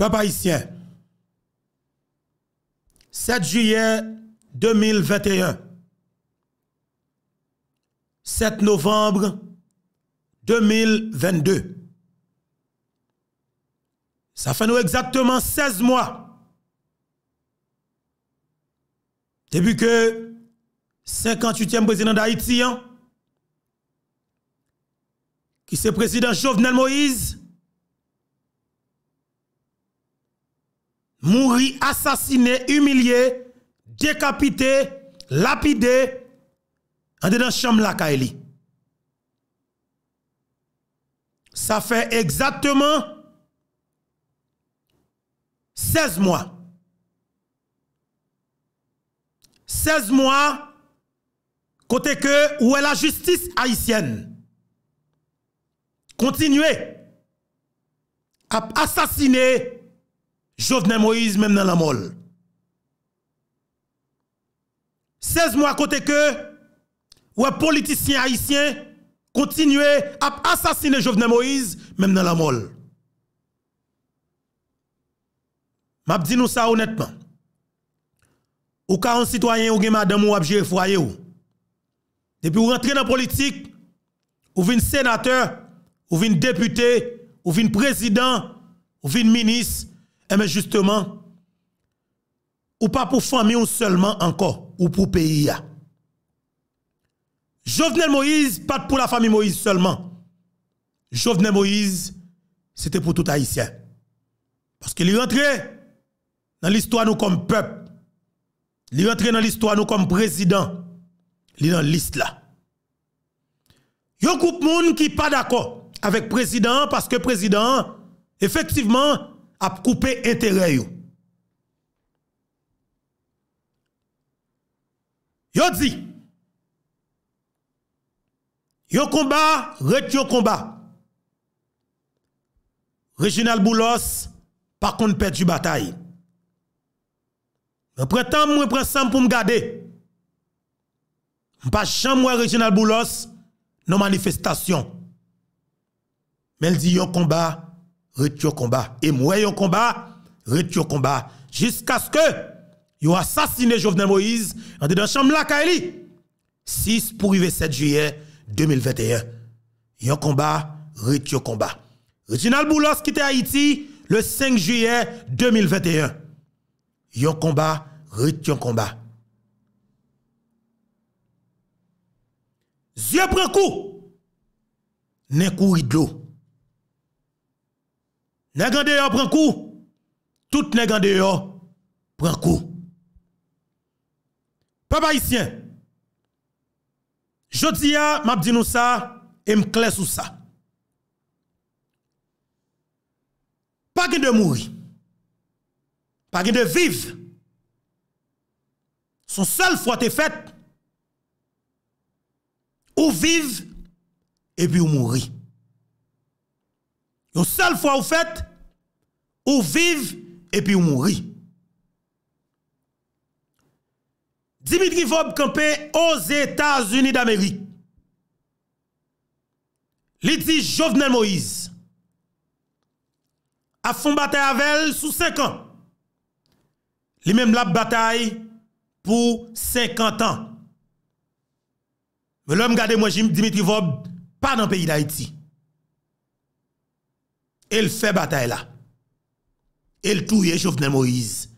Papa 7 juillet 2021, 7 novembre 2022. Ça fait nous exactement 16 mois depuis que 58e président d'Haïti, hein, qui c'est président Jovenel Moïse, mourir assassiné, humilié, décapité, lapidé, en dedans chambre la Ça fait exactement 16 mois. 16 mois, côté que où est la justice haïtienne. Continuez à assassiner Jovenel Moïse même dans la molle. 16 mois à côté que ouais politicien haïtien continuer à assassiner Jovenel Moïse même dans la molle. M'a dit nous ça honnêtement. Ou quand un citoyen ou gen madame ou abjere foyer ou. Depuis ou rentrez dans la politique, ou vin sénateur, ou vin député, ou vin président, ou vin ministre, eh ben, justement, ou pas pour famille ou seulement encore, ou pour pays. Jovenel Moïse, pas pour la famille Moïse seulement. Jovenel Moïse, c'était pour tout Haïtien. Parce qu'il est rentré dans l'histoire nous comme peuple. Il est rentré dans l'histoire nous comme président. Il est dans liste là. Il y a beaucoup groupe monde qui pas d'accord avec le président parce que le président, effectivement, ap koupe entere yo. Yo di, yo komba, retyo komba. Reginald Boulos, pa kon petu batay. Mwen preten mwen presem pou m gade. Mwen pa chan mwen Reginald Boulos, nan manifestasyon. Men di yo komba, retiens combat. Et moi, yon combat, retiens combat. Jusqu'à ce que yon assassine Jovenel Moïse en dedans chambre la Kaili. 6 pour 7 juillet 2021. Yon combat, retiens combat. Reginald Boulos quitte Haïti le 5 juillet 2021. Yon combat, retiens combat. Dieu prend coup. N'est coup l'eau. Nè gande yo pran kou Tout nè gande yo pran kou Pabayisyen Jodi ya mabdi nou sa E mkle sou sa Pagin de mouri Pagin de viv Son sel fwa te fet Ou viv E pi ou mouri Pabayisyen Yon sel fwa ou fet, ou viv epi ou mouri. Dimitri Vobe kampe o Zeta Zuni d'Amerik. Li di Jovenel Moise. Afon batay avel sou 5 an. Li men m la batay pou 50 an. Ve lè m gade mwen Dimitri Vobe pa nan peyi d'Haïti. Elle fait bataille là. Elle touille Jovenel Moïse.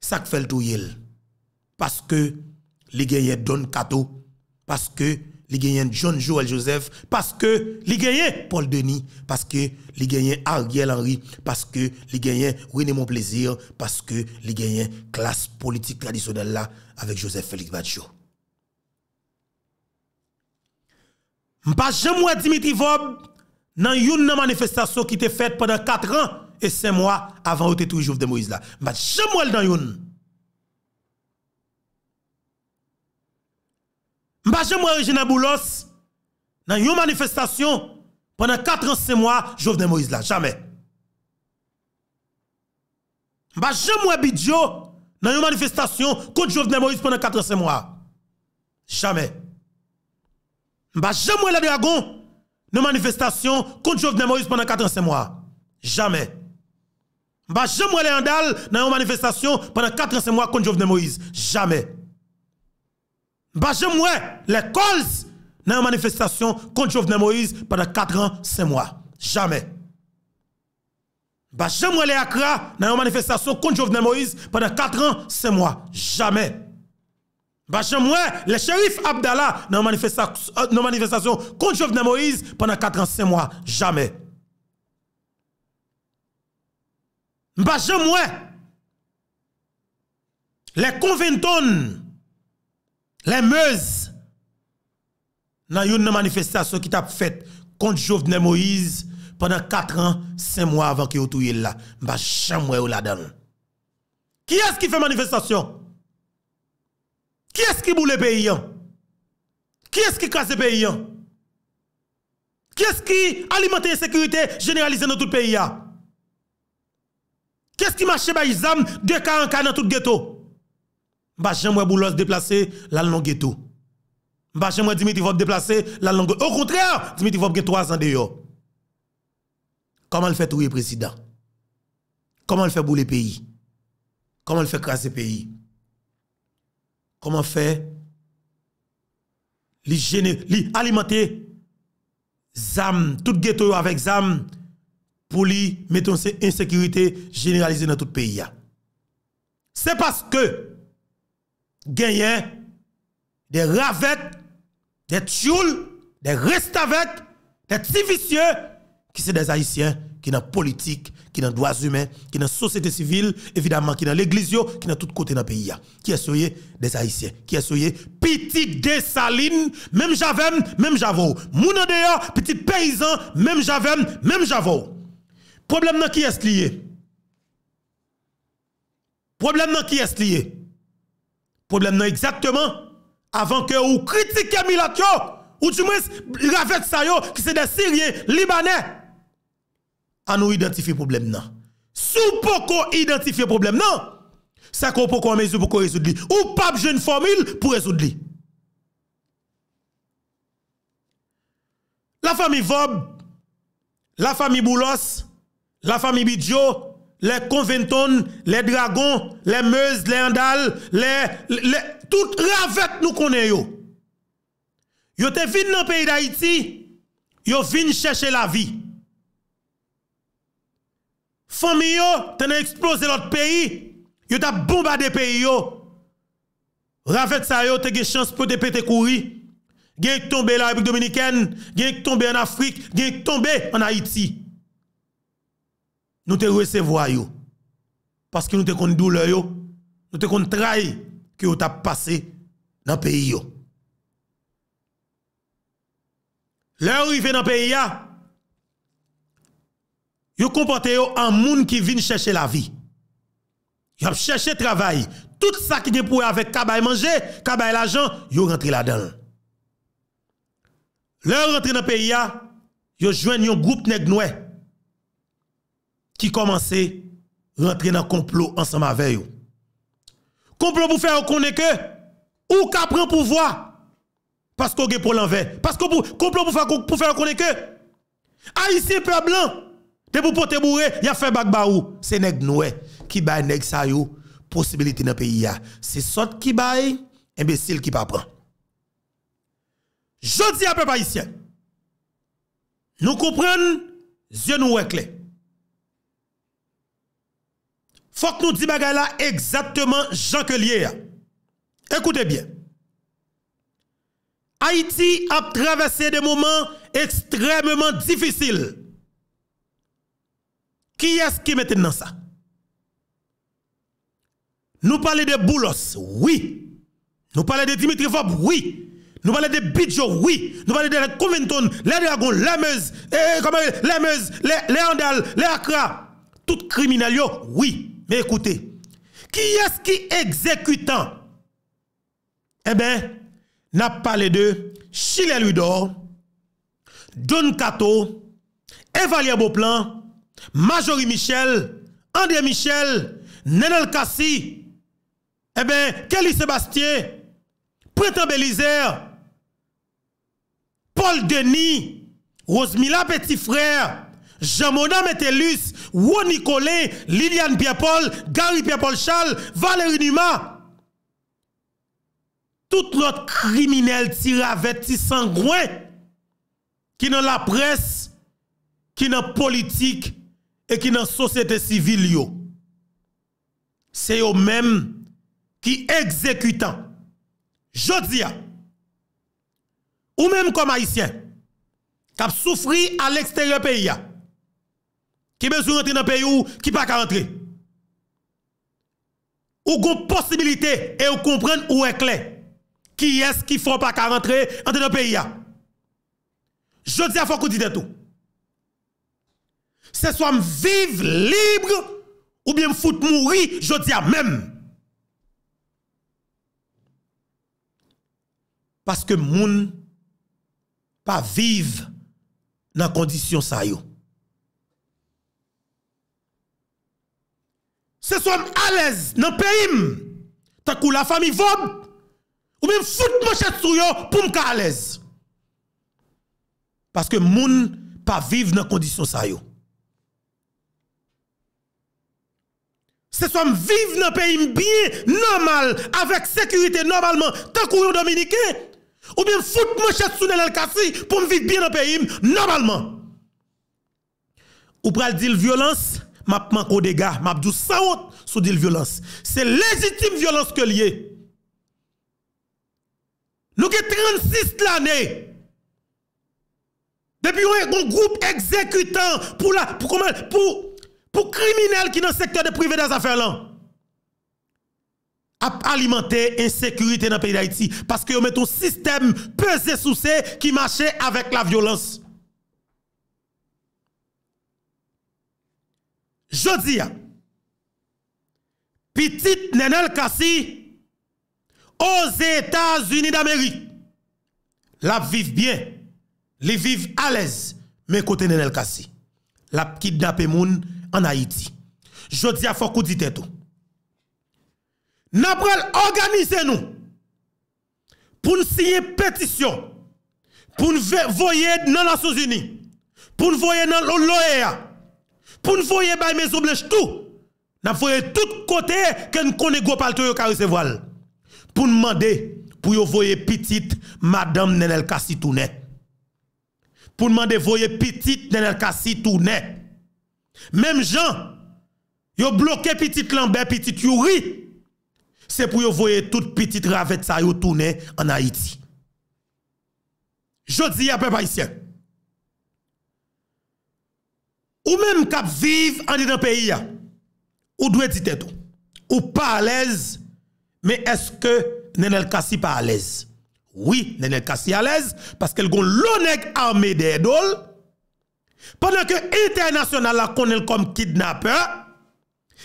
Ça fait le touille. Parce que les gagnants Don Kato. Parce que les gagnants John Joel Joseph. Parce que les gagnants Paul Denis. Parce que les gagnants Ariel Henry. Parce que les gagnants René Plaisir. Parce que les gagnants classe politique traditionnelle là avec Joseph Félix Badjo. M'pas jamais Dimitri Vob nan yon nan manifestasyon ki te fet pwennan 4 an e 5 mwa avan ou te tou yon Jove de Moïse la. Mba jem mwen nan yon. Mba jem mwen Regine Aboulos nan yon manifestasyon pwennan 4 an se mwa Jove de Moïse la. Jame. Mba jem mwen Bidjo nan yon manifestasyon kout Jove de Moïse pwennan 4 an se mwa. Jame. Mba jem mwen la dragon nos manifestation contre Jovenel Moïse pendant 4 ans, mois. Jamais. Je jamais aller en dalle dans une manifestation pendant 4 ans, mois contre Jovenel Moïse. Jamais. Je jamais les calls dans une manifestation contre Jovenel Moïse pendant 4 ans, 5 mois. Jamais. Je les jamais aller à Accra dans une manifestation contre Jovenel Moïse pendant 4 ans, 5 mois. Jamais. Bah, les le shérif Abdallah, dans la euh, manifestation contre Jovenel Moïse pendant 4 ans, 5 mois. Jamais. Bacham, Les conventons, les meuses dans une manifestation qui t'a faite contre Jovenel Moïse pendant 4 ans, 5 mois avant qu'il vous là. Bacham, là Qui est-ce qui fait manifestation? Ki eski boule peyi yon? Ki eski kase peyi yon? Ki eski alimente yon sekurite generalize nan tout peyi yon? Ki eski mache ba yon zam de karen karen nan tout geto? Ba chen mwen boule ou se deplase lan nan geto? Ba chen mwen di mi ti vop deplase lan nan geto? Ou kontre, di mi ti vop geto asan de yon? Koman l fè touye presida? Koman l fè boule peyi? Koman l fè kase peyi? comment faire li alimenter zam tout ghetto avec zam pour lui mettre une insécurité généralisée dans tout le pays c'est parce que gagnent des ravettes des tchoules des restavettes des civicieux, qui sont des haïtiens qui dans politique qui dans les droits humains, qui dans société civile, évidemment, qui dans l'église, qui dans tout côté dans le pays. Qui est soyez des Haïtiens, qui est soyez petit salines même Javem, même Javo. Moun petit paysan, même Javem, même Javo. Problème dans qui est lié? Problème dans qui est lié? Problème dans exactement avant que vous critiquiez Milatio, ou du moins Ravet Sayo, qui c'est des Syriens, Libanais. An nou identifi problem nan Sou poko identifi problem nan Sako poko an mezi poko rezoud li Ou pap jen formil pou rezoud li La fami Vob La fami Boulos La fami Bidjo Le Conventon, le Dragon Le Meuse, le Andal Tout ravet nou konen yo Yo te vin nan peyi da iti Yo vin cheshe la vi Yo te vin nan peyi da iti Fami yo te ne eksplose lout peyi, yo ta bomba de peyi yo. Rafet sa yo te ge chans pou te pete kouri, gen k tombe la reprik dominiken, gen k tombe an Afrik, gen k tombe an Haiti. Nou te resevwa yo, paske nou te kondou lor yo, nou te kond trai ki yo ta pase nan peyi yo. Lor yi fe nan peyi ya, Yo kompote yo an moun ki vin chèche la vi. Yo ap chèche travay. Tout sa ki nye pouwe avèk kabay manje, kabay la jan, yo rentre la dan. Le rentre nan peyi ya, yo jwen yon goup neg nouè. Ki komanse rentre nan komplo ansan ma vè yo. Komplo pou fè akounen ke? Ou ka pran pou vwa? Pasko ge pou lan vè. Pasko pou, komplo pou fè akounen ke? A yisi pe blan! Te pour pote bourré, y a fait bagbaou. ou C'est nèg noué qui bail nèg sa yo possibilité dans pays C'est sort qui bail imbécile qui pas prend. Je dis à peuple haïtien. Nous comprenons yeux nous clair. Faut que nous disions bagay là exactement Jean Lié. Écoutez bien. Haïti a traversé des moments extrêmement difficiles. Qui est-ce qui mette dans ça? Nous parlons de Boulos, oui. Nous parlons de Dimitri Vob, oui. Nous parlons de Bidjo, oui. Nous parlons de Covington, les Dragons, les Meuse, eh, eh, comment, les Meuse, les, les Andal, les Accra. Tout criminel, oui. Mais écoutez, qui est-ce qui exécutant? Eh bien, nous parlons de Chile Ludor, Don Cato, Evalien Beauplan, Majori Michel... André Michel... Nenel Kassi... Eh Kelly Sébastien... Prétend Belizer... Paul Denis... Rosmila Petit Frère... Jean-Modan Metelus... Wou Nicolay... Liliane Biapol... Gary Biapolchal... Valérie Numa... Tout l'autre criminel... Ti ravèd, ti sangouè... Ki nan la presse... Ki nan politik... E ki nan sosyete sivil yo Se yo men Ki ekzekwitan Jodia Ou men kon maisyen Kap soufri Al eksteryan peya Ki bezou rentre nan peyo Ki pa ka rentre Ou kon posibilite E ou kompren ou ekle Ki es ki fwa pa ka rentre Ante nan peya Jodia fwa kou ditetou se sou am vive, libre, ou bien m foute mouri, jodia men. Paske moun pa vive nan kondisyon sa yo. Se sou am alez nan peyim, takou la fami vob, ou bien m foute m chet sou yo pou m ka alez. Paske moun pa vive nan kondisyon sa yo. C'est soit vivre dans un pays bien normal, avec sécurité normalement, tant qu'on dominicain. Ou bien foutre chèque sous le pour vivre bien dans le pays normalement. Ou pral dire violence, m'a manque des gars, m'a dit sans honte sous dire violence. C'est légitime violence que lié. Nous avons 36 l'année. Depuis un groupe exécutant pour la pour pou kriminelle ki nan sektor de prive dan zafè lan. Ap alimante insekurite nan peyi d'Haïti, paske yo met ton sistem peze sou se, ki mache avèk la violans. Jodi ya, pitit nenel kasi, os Etats-Unis d'Amerik, lap viv bien, li viv alez, men kote nenel kasi. Lap kit dape moun, en Haïti. Je dis à Fokou dit tout. Nous organiser nous pour nous signer une pétition, pour nous voyer dans les Nations Unies, pour nous voyer dans l'OEA, pour nous voyer dans les maisons tout. Nous tout côté que nous connaissons le de qui voile, Pour nous demander, pour nous voyer petite Madame Nenel Kassi Pour nous demander, voyer petite Nenel Kassi Mem jan, yo bloke pitit lambe, pitit yuri, se pou yo voye tout pitit ravet sa yo toune an Haiti. Jodi apè pa isyen. Ou mem kap viv an di dan peyi ya, ou dwe dit eto, ou pa alez, me eske nenel kasi pa alez. Oui, nenel kasi alez, paske lgon lonek ame de edol, Pendant que l'international la connaît comme kidnappeur,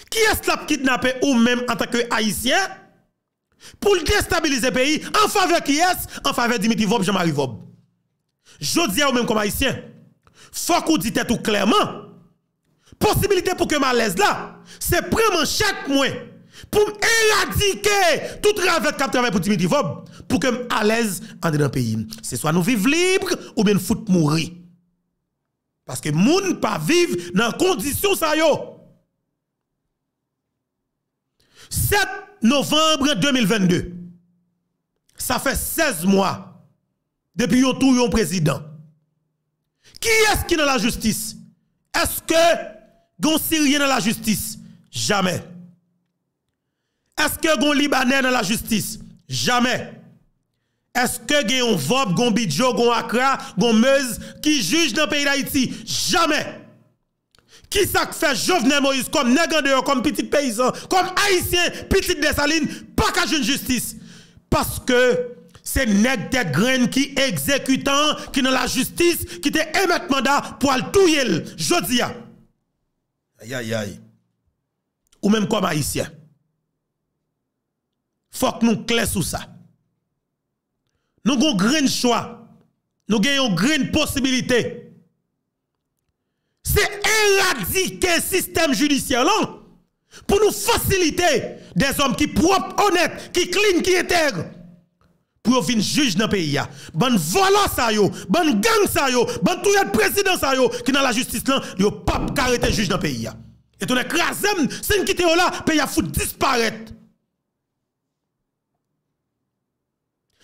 qui est la kidnappé ou même en tant que haïtien pour déstabiliser le pays en faveur qui est en faveur Dimitri Vob Jean-Marie Vob. Je dis vous même comme haïtien, faut qu'on dites tout clairement. Possibilité pour que l'aise là, c'est prendre chaque mois pour éradiquer tout travail qui pour Dimitri Vob pour que à l'aise en dans pays. C'est soit nous vivons libre ou bien fout mourir. Parce que moun pas vivre dans condition ça yo. 7 novembre 2022. Ça fait 16 mois depuis yon président. Qui est-ce qui est dans la justice? Est-ce que gon Syrien dans la justice? Jamais. Est-ce que gon Libanais dans la justice? Jamais. Eske gen yon vop Gon bidjo, gon akra, gon mez Ki juj nan peyi da iti Jamen Ki sak fe jovnen Moïse Kom neg an deyo, kom piti peyizan Kom Haitien, piti desaline Paka joun justice Paske se neg de gren ki ekzekutan Ki nan la justice Ki te emet manda pou al tou yel Jodia Ayayay Ou menm kom Haitien Fok nou kles ou sa Nou gen yon grene chwa, nou gen yon grene posibilite. Se eradike sistem judisyen lan, pou nou fasilite des om ki prop, honet, ki klin, ki eter, pou yo vin juj nan peyi ya. Ban vola sa yo, ban gang sa yo, ban tou yon prezident sa yo, ki nan la justis lan, yo pap karete juj nan peyi ya. E ton ek razem, sen ki te o la, peyi ya fout disparet.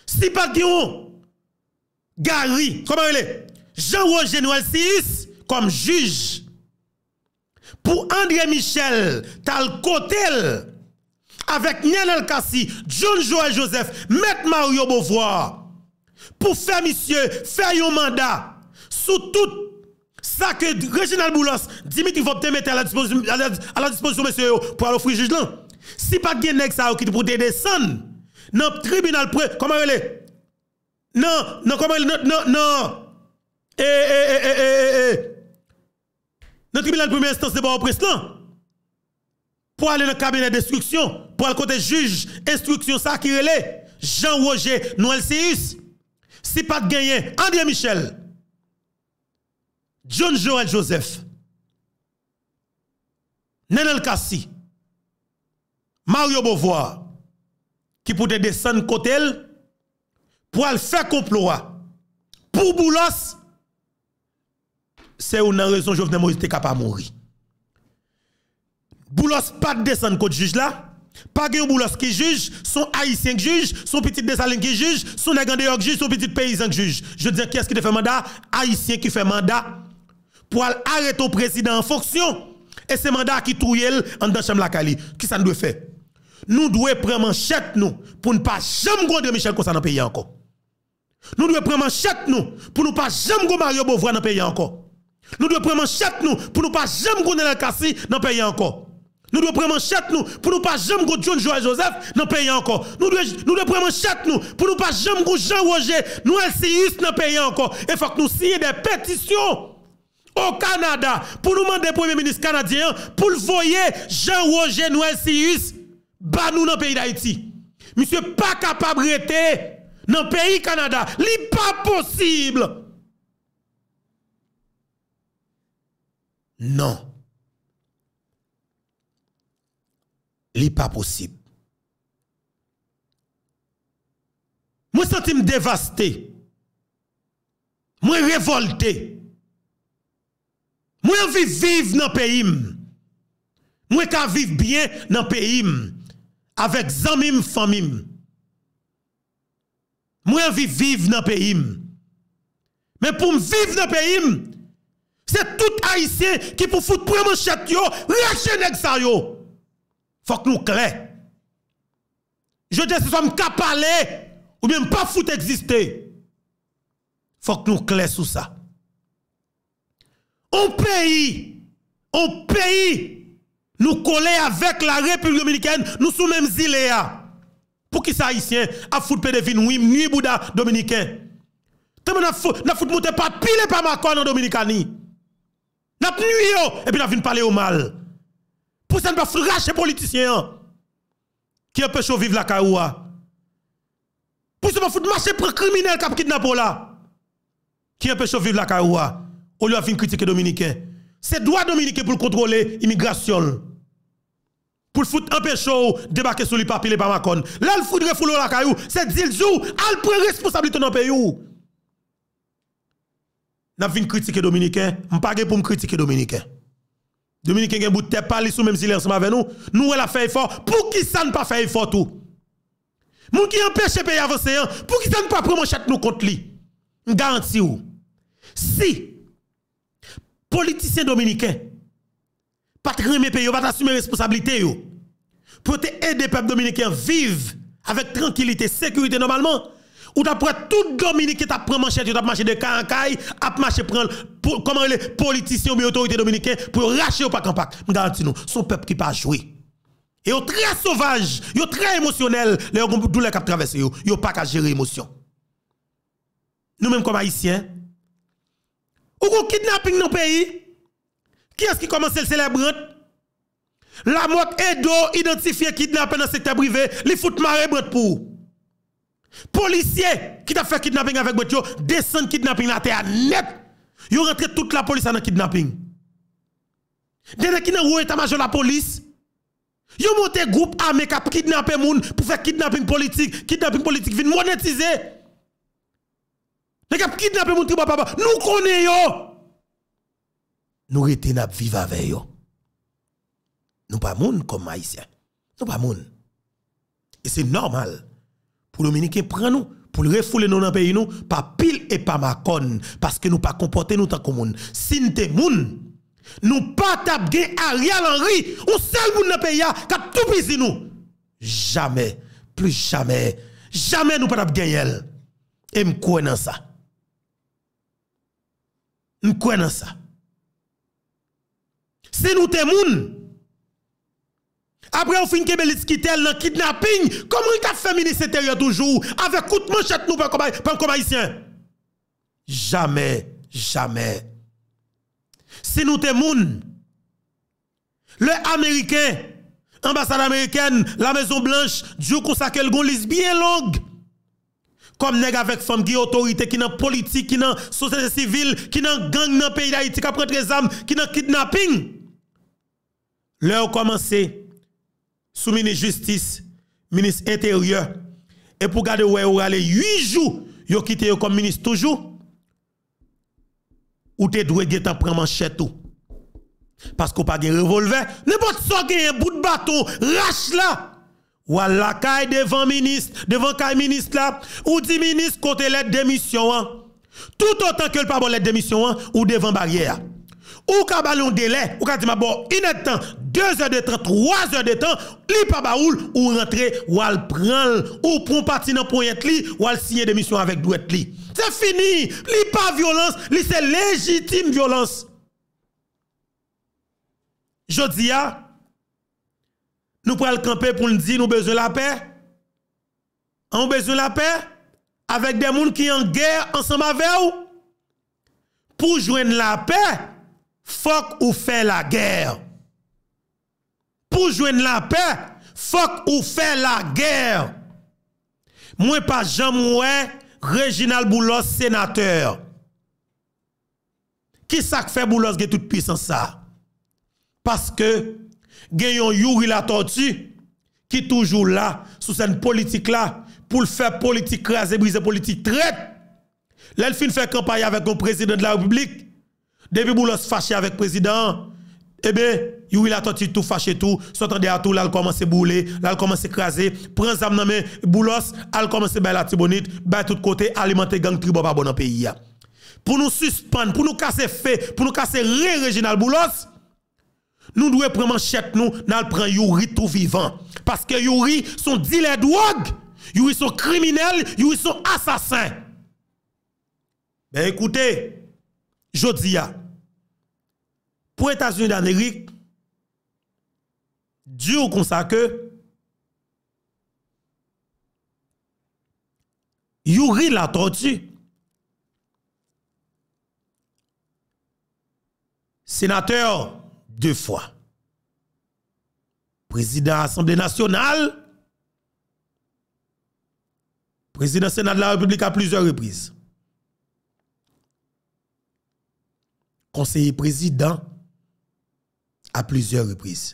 Si pas Guéon, Gary, comment il est Jean-Roger Noël 6 comme juge. Pour André Michel, Tal Cotel, avec Niel Kassi, John Joël Joseph, Mette Mario Beauvoir, pour faire, monsieur, faire un mandat sous tout ça que Reginald Boulos, Dimitri Vopte mettre à la disposition, à la, monsieur, pour aller offrir juge Si pas de ça ça qui pour descendre dans le tribunal, comment elle est Non, non, comment elle est Non, non. Eh, eh, eh, eh, eh, Dans e, e. le tribunal de première instance, c'est pas au là. Pour aller dans le cabinet d'instruction, pour aller côté juge, instruction, ça qui relève. Jean-Roger Noël Sius. Si pas de gagné, André Michel. John Joel Joseph. Nenel Cassi, Mario Beauvoir qui pourrait descendre côté pour le faire complot pour Boulos c'est une raison je Jovenel Moïse pas capable de mourir Boulos pas de descendre côté juge là pas de Boulos qui juge son haïtien qui juge son petit desaline qui juge son nègre qui juge son petit paysan qui juge je dis qui est-ce qui fait mandat haïtien qui fait mandat pour arrêter le président en fonction et c'est mandat qui trouille en dans chambre la Cali qui ça ne doit faire nous devons prendre manchette nous pour ne pas jamais de Michel Kossa dans le pays encore. Nous devons prendre manchette nous pour ne pas jamais de Mario Beauvoir dans le pays encore. Nous devons prendre manchette nous pour ne pas jamais gonder El Kassi dans le pays encore. Nous devons prendre manchette nous pour ne pas jamais de John Joël Joseph dans le pays encore. Nous devons prendre manchette nous pour ne pas jamais de Jean Roger Noël Sius dans le pays encore. Et faut que nous signions des pétitions au Canada pour nous demander au Premier ministre canadien pour le voyer Jean Roger Noël Sius ba nou nan peyi Daiti. Mi se pa kapab rete nan peyi Kanada. Li pa posib. Nan. Li pa posib. Mwen santi m devaste. Mwen revolte. Mwen vi vive nan peyi m. Mwen ka vive bien nan peyi m. avèk zanmim famim, mwen vi vive nan peyim, men pou m vive nan peyim, se tout aise ki pou foute preman chak yo, lèche nèk sa yo, fòk nou kle. Je de se som kapale, ou mèm pa foute egziste, fòk nou kle sou sa. On peyi, on peyi, Nous collons avec la République dominicaine, nous sommes même îles. Pour qui ça haïtien a foutre pédévin, oui, nuit Bouddha dominicain. T'as n'a fout monter pas pile pas ma en dominicaine. N'a nuit et puis n'a vinn parler au mal. Pour ça n'a pas racher politicien hein, qui empêche vivre la caoua. Pour ça n'a pas marcher pour criminel qui kidnappé là. Qui empêche vivre la caoua. Au lieu de critiquer dominicain. C'est droit dominicain pour contrôler l'immigration pour le foutre empêcher débarquer sur les papier les pamacon. Là, le foutre refoulé la caillou, c'est Dilzou, Al prend responsabilité dans le pays. N'a vinn critiquer Dominicain, m'pa pour me critiquer Dominicain. Dominicain gen bout de tête parler sous même silence ensemble avec nous. Nous elle a fait effort pour qui ça ne pas fait effort tout. Moun qui empêche pays avancer hein? pour qui ça ne pas prendre chèque nous contre lui. Garanti ou. Si politicien dominicain pas aimer pays, pas assumer responsabilité yo pour aider le peuple dominicain vivre avec tranquillité, sécurité normalement. Ou d'après tout Dominique qui t'a pris manchette, t'a marché de carancaille, a marché prendre comment les politiciens ou les autorités dominicaines pour racher au pas en pack. Garantis nous, son peuple qui pas jouer. Et sont très sauvage, sont très émotionnel, les douleur qui traversé pas qu'à gérer l'émotion. Nous mêmes comme haïtiens, ou qu'on kidnapping dans pays, qui est-ce qui commence le célébrer? La moque Edo identifié kidnapping dans le secteur privé, les fout maré pour. Policier, qui t'a fait kidnapping avec brut, descend kidnapping la terre net. Ils rentré toute la police dans le kidnapping. Dès qui un état-major la police, ils monté groupe armé qui kidnapper moun pour faire kidnapping politique, kidnapping politique vient monétiser. Les gens kidnappé moun tribo papa, nous connaissons. Nous retenons vivre avec eux. Nous pas moun comme haïtiens. Nous pas moun. Et c'est normal. Pour Dominique prend nous pour le refouler dans le pays nous pas pile et pas macon parce que nous pas comporter nous tant comme moun. Si nous moun, nous pas tap gen Ariel Henry, ou seul moun dans pays qui a tout nous. Jamais, plus jamais, jamais nous pas tap gagner elle. Et m'crois dans ça. M'crois dans ça. Si nous t'es moun, après, on finit Kebelis qui tel dans kidnapping. Comme il a fait ministre intérieur toujours avec coup de manchette nous, pas comme haïtien? Jamais, jamais. Si nous sommes Les le américain, ambassade américaine, la Maison Blanche, Dieu consacre le liste bien longue. Comme nèg avec femme qui autorité, qui n'a politique, qui n'a société civile, qui n'a gang dans le pays d'Haïti, qui a pris des armes, qui n'a kidnapping. L'heure commencé sous ministre justice, ministre intérieur, et pour garder où il aller 8 jours, il quitté comme ministre toujours, ou te doué de prendre manchette tout. Parce qu'on pas de revolver, n'importe quoi qui un bout de bateau, rache là. Ou à la devant ministre, devant caille ministre là, ou dit ministre côté lettre démission. Hein. Tout autant que le pas bon lettre démission, hein, ou devant barrière. Ou ka balon dele, ou ka dima bo inet tan, 2h de tan, 3h de tan, li pa ba oul ou rentre, ou al pranl, ou pon pati nan pon yet li, ou al sinye demisyon avek do et li. Se fini, li pa violans, li se legitim violans. Jodia, nou pral kampe pou lindzi nou bezo la pe, an bezo la pe, avek de moun ki an gè, an san ma vew, pou jwen la pe, fok ou fè la gèr. Pou jwen la pè, fok ou fè la gèr. Mwen pa Jean Mouin, Reginald Boulos, sénateur. Ki sak fè Boulos gè tout pis an sa? Paske, gen yon youri la tanti, ki toujou la, sou sèn politik la, pou l fè politik kre azè, brise politik tret. Lèl fin fè kampay avèk yon prezident la republik, Depuis Boulos fâché avec le président, eh bien, Yuri la tout tout fâché tout, s'entendait à tout, là, elle commence à bouler, là, elle commence à craser, prend main, Boulos, elle commence à la tibonite, de tout côté, alimenter gang tribo pas bon dans pays. Pour nous suspendre, pour nous casser fait, pour nous casser ré régional Boulos, nous devons prendre manchette nous, n'al prendre Yuri tout vivant. Parce que Yuri sont dealer drogue, Yuri sont criminels, Yuri sont assassins. Ben écoutez, Jodia, pour les États-Unis d'Amérique, Dieu consacre Yuri la tortue. Sénateur deux fois. Président de l'Assemblée nationale. Président du Sénat de la République à plusieurs reprises. konseye prezident a plezyon repriz.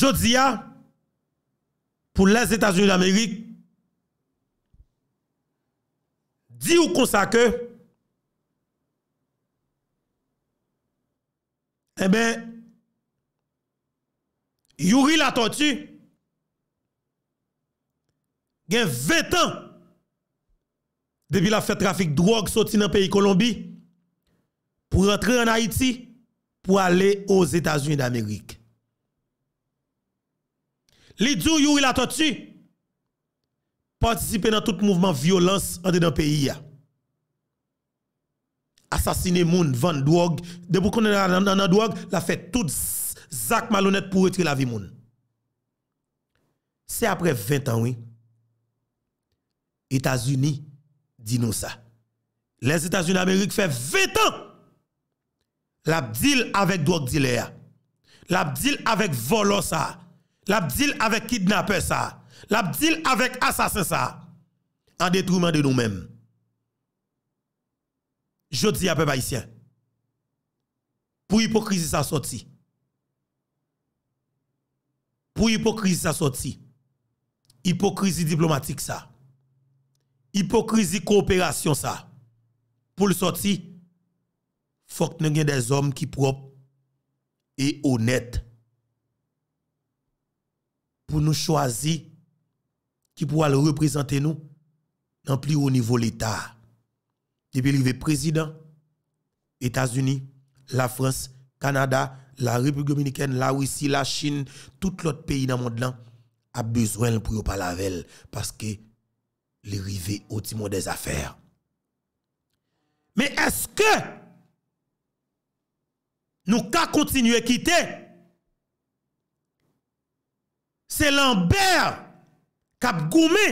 Jodia pou la Etasyon d'Amerik di ou konsa ke e ben youri la tonti gen 20 an depuis la fait trafic de drogue sorti dans le pays Colombie, pour entrer en Haïti, pour aller aux États-Unis d'Amérique. Lidou a la tortue participer dans tout mouvement violence dans le pays. Assassiner moun, vendre drogue, depuis qu'on est dans la drogue, a fait tout zac malhonnête pour retirer la vie moun. C'est après 20 ans, oui. États-Unis dis-nous ça. Les États-Unis d'Amérique fait 20 ans la deal avec drogue dealer. La deal avec volo ça. La deal avec kidnapper ça. La deal avec assassin ça. En détriment de nous-mêmes. Je dis à peu haïtien. Pour hypocrisie ça sorti. Pour hypocrisie ça sorti. Hypocrisie diplomatique ça hypocrisie coopération ça pour le sortir faut que nous ayons des hommes qui propres et honnêtes pour nous choisir qui pourra représenter nous dans plus haut niveau l'état depuis le président États-Unis la France Canada la République dominicaine la Russie la Chine tout l'autre pays dans le monde là a besoin pour parler avec parce que le rive o timon des afer. Me eske nou ka kontinu e kite? Se lan ber kap gome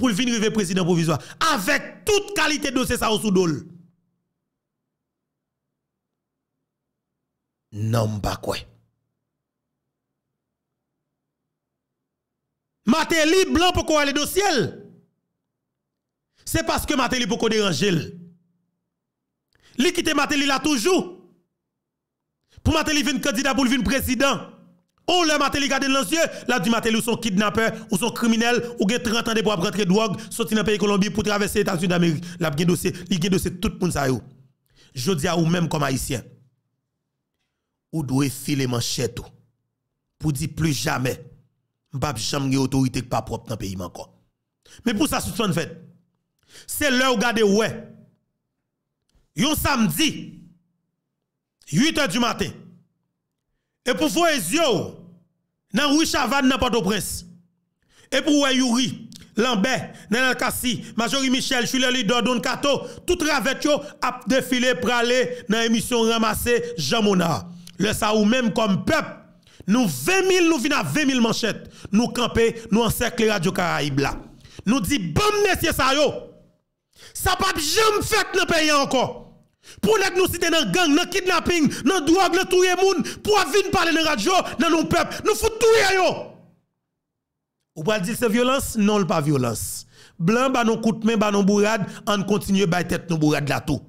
pou vin rive prezident provizwa avek tout kalite dosye sa osu dole. Nan mba kwe. Matéli blanc pour qu'on aller au ciel. C'est parce que Matéli pour qu'on dérange. Li quitte Matéli là toujours. Pour Matéli une candidat pour venir président. Ou oh, le Matéli garde dans les yeux. Là du Matéli ou son kidnappeur ou son criminel ou gen 30 ans de pour rentrer drogue, sortir dans pays Colombie pour traverser les États-Unis d'Amérique. Là gen dossier, li gen dossier tout le monde yo. Je dis à ou même comme haïtien. Ou doit filer manchette pour dire plus jamais pas jamais autorité pas propre dans le pays encore. Mais pour ça, suspend fait. C'est l'heure où regardez ouais. Yon samedi, 8 h du matin. Et pour yeux, dans oui Chavanne, dans Port-au-Prince. Et pour Yuri, Lambert, Nenel Kassi, Majorie Michel, Julien Lidor, Don Kato, tout ravet yo ap défilé pralé dans l'émission ramassé Jean Le sa ou même comme peuple nous 20 000, nous venons à 20 000 manchettes. Nous camper, nous encercler Radio Caraïbe là. Nous disons, « bon messieurs ça yo. Ça pas jamais fait dans le pays encore. Pour nous nous citer dans gang, dans kidnapping, dans drogue, dans tout le monde, pour venir parler dans radio, dans nos peuples, nous foutons tout yo. Ou pas dire c'est violence? Non, pas violence. Blanc, ba non coup de main, ba non bourrade, on continue ba tête nos bourrade là tout.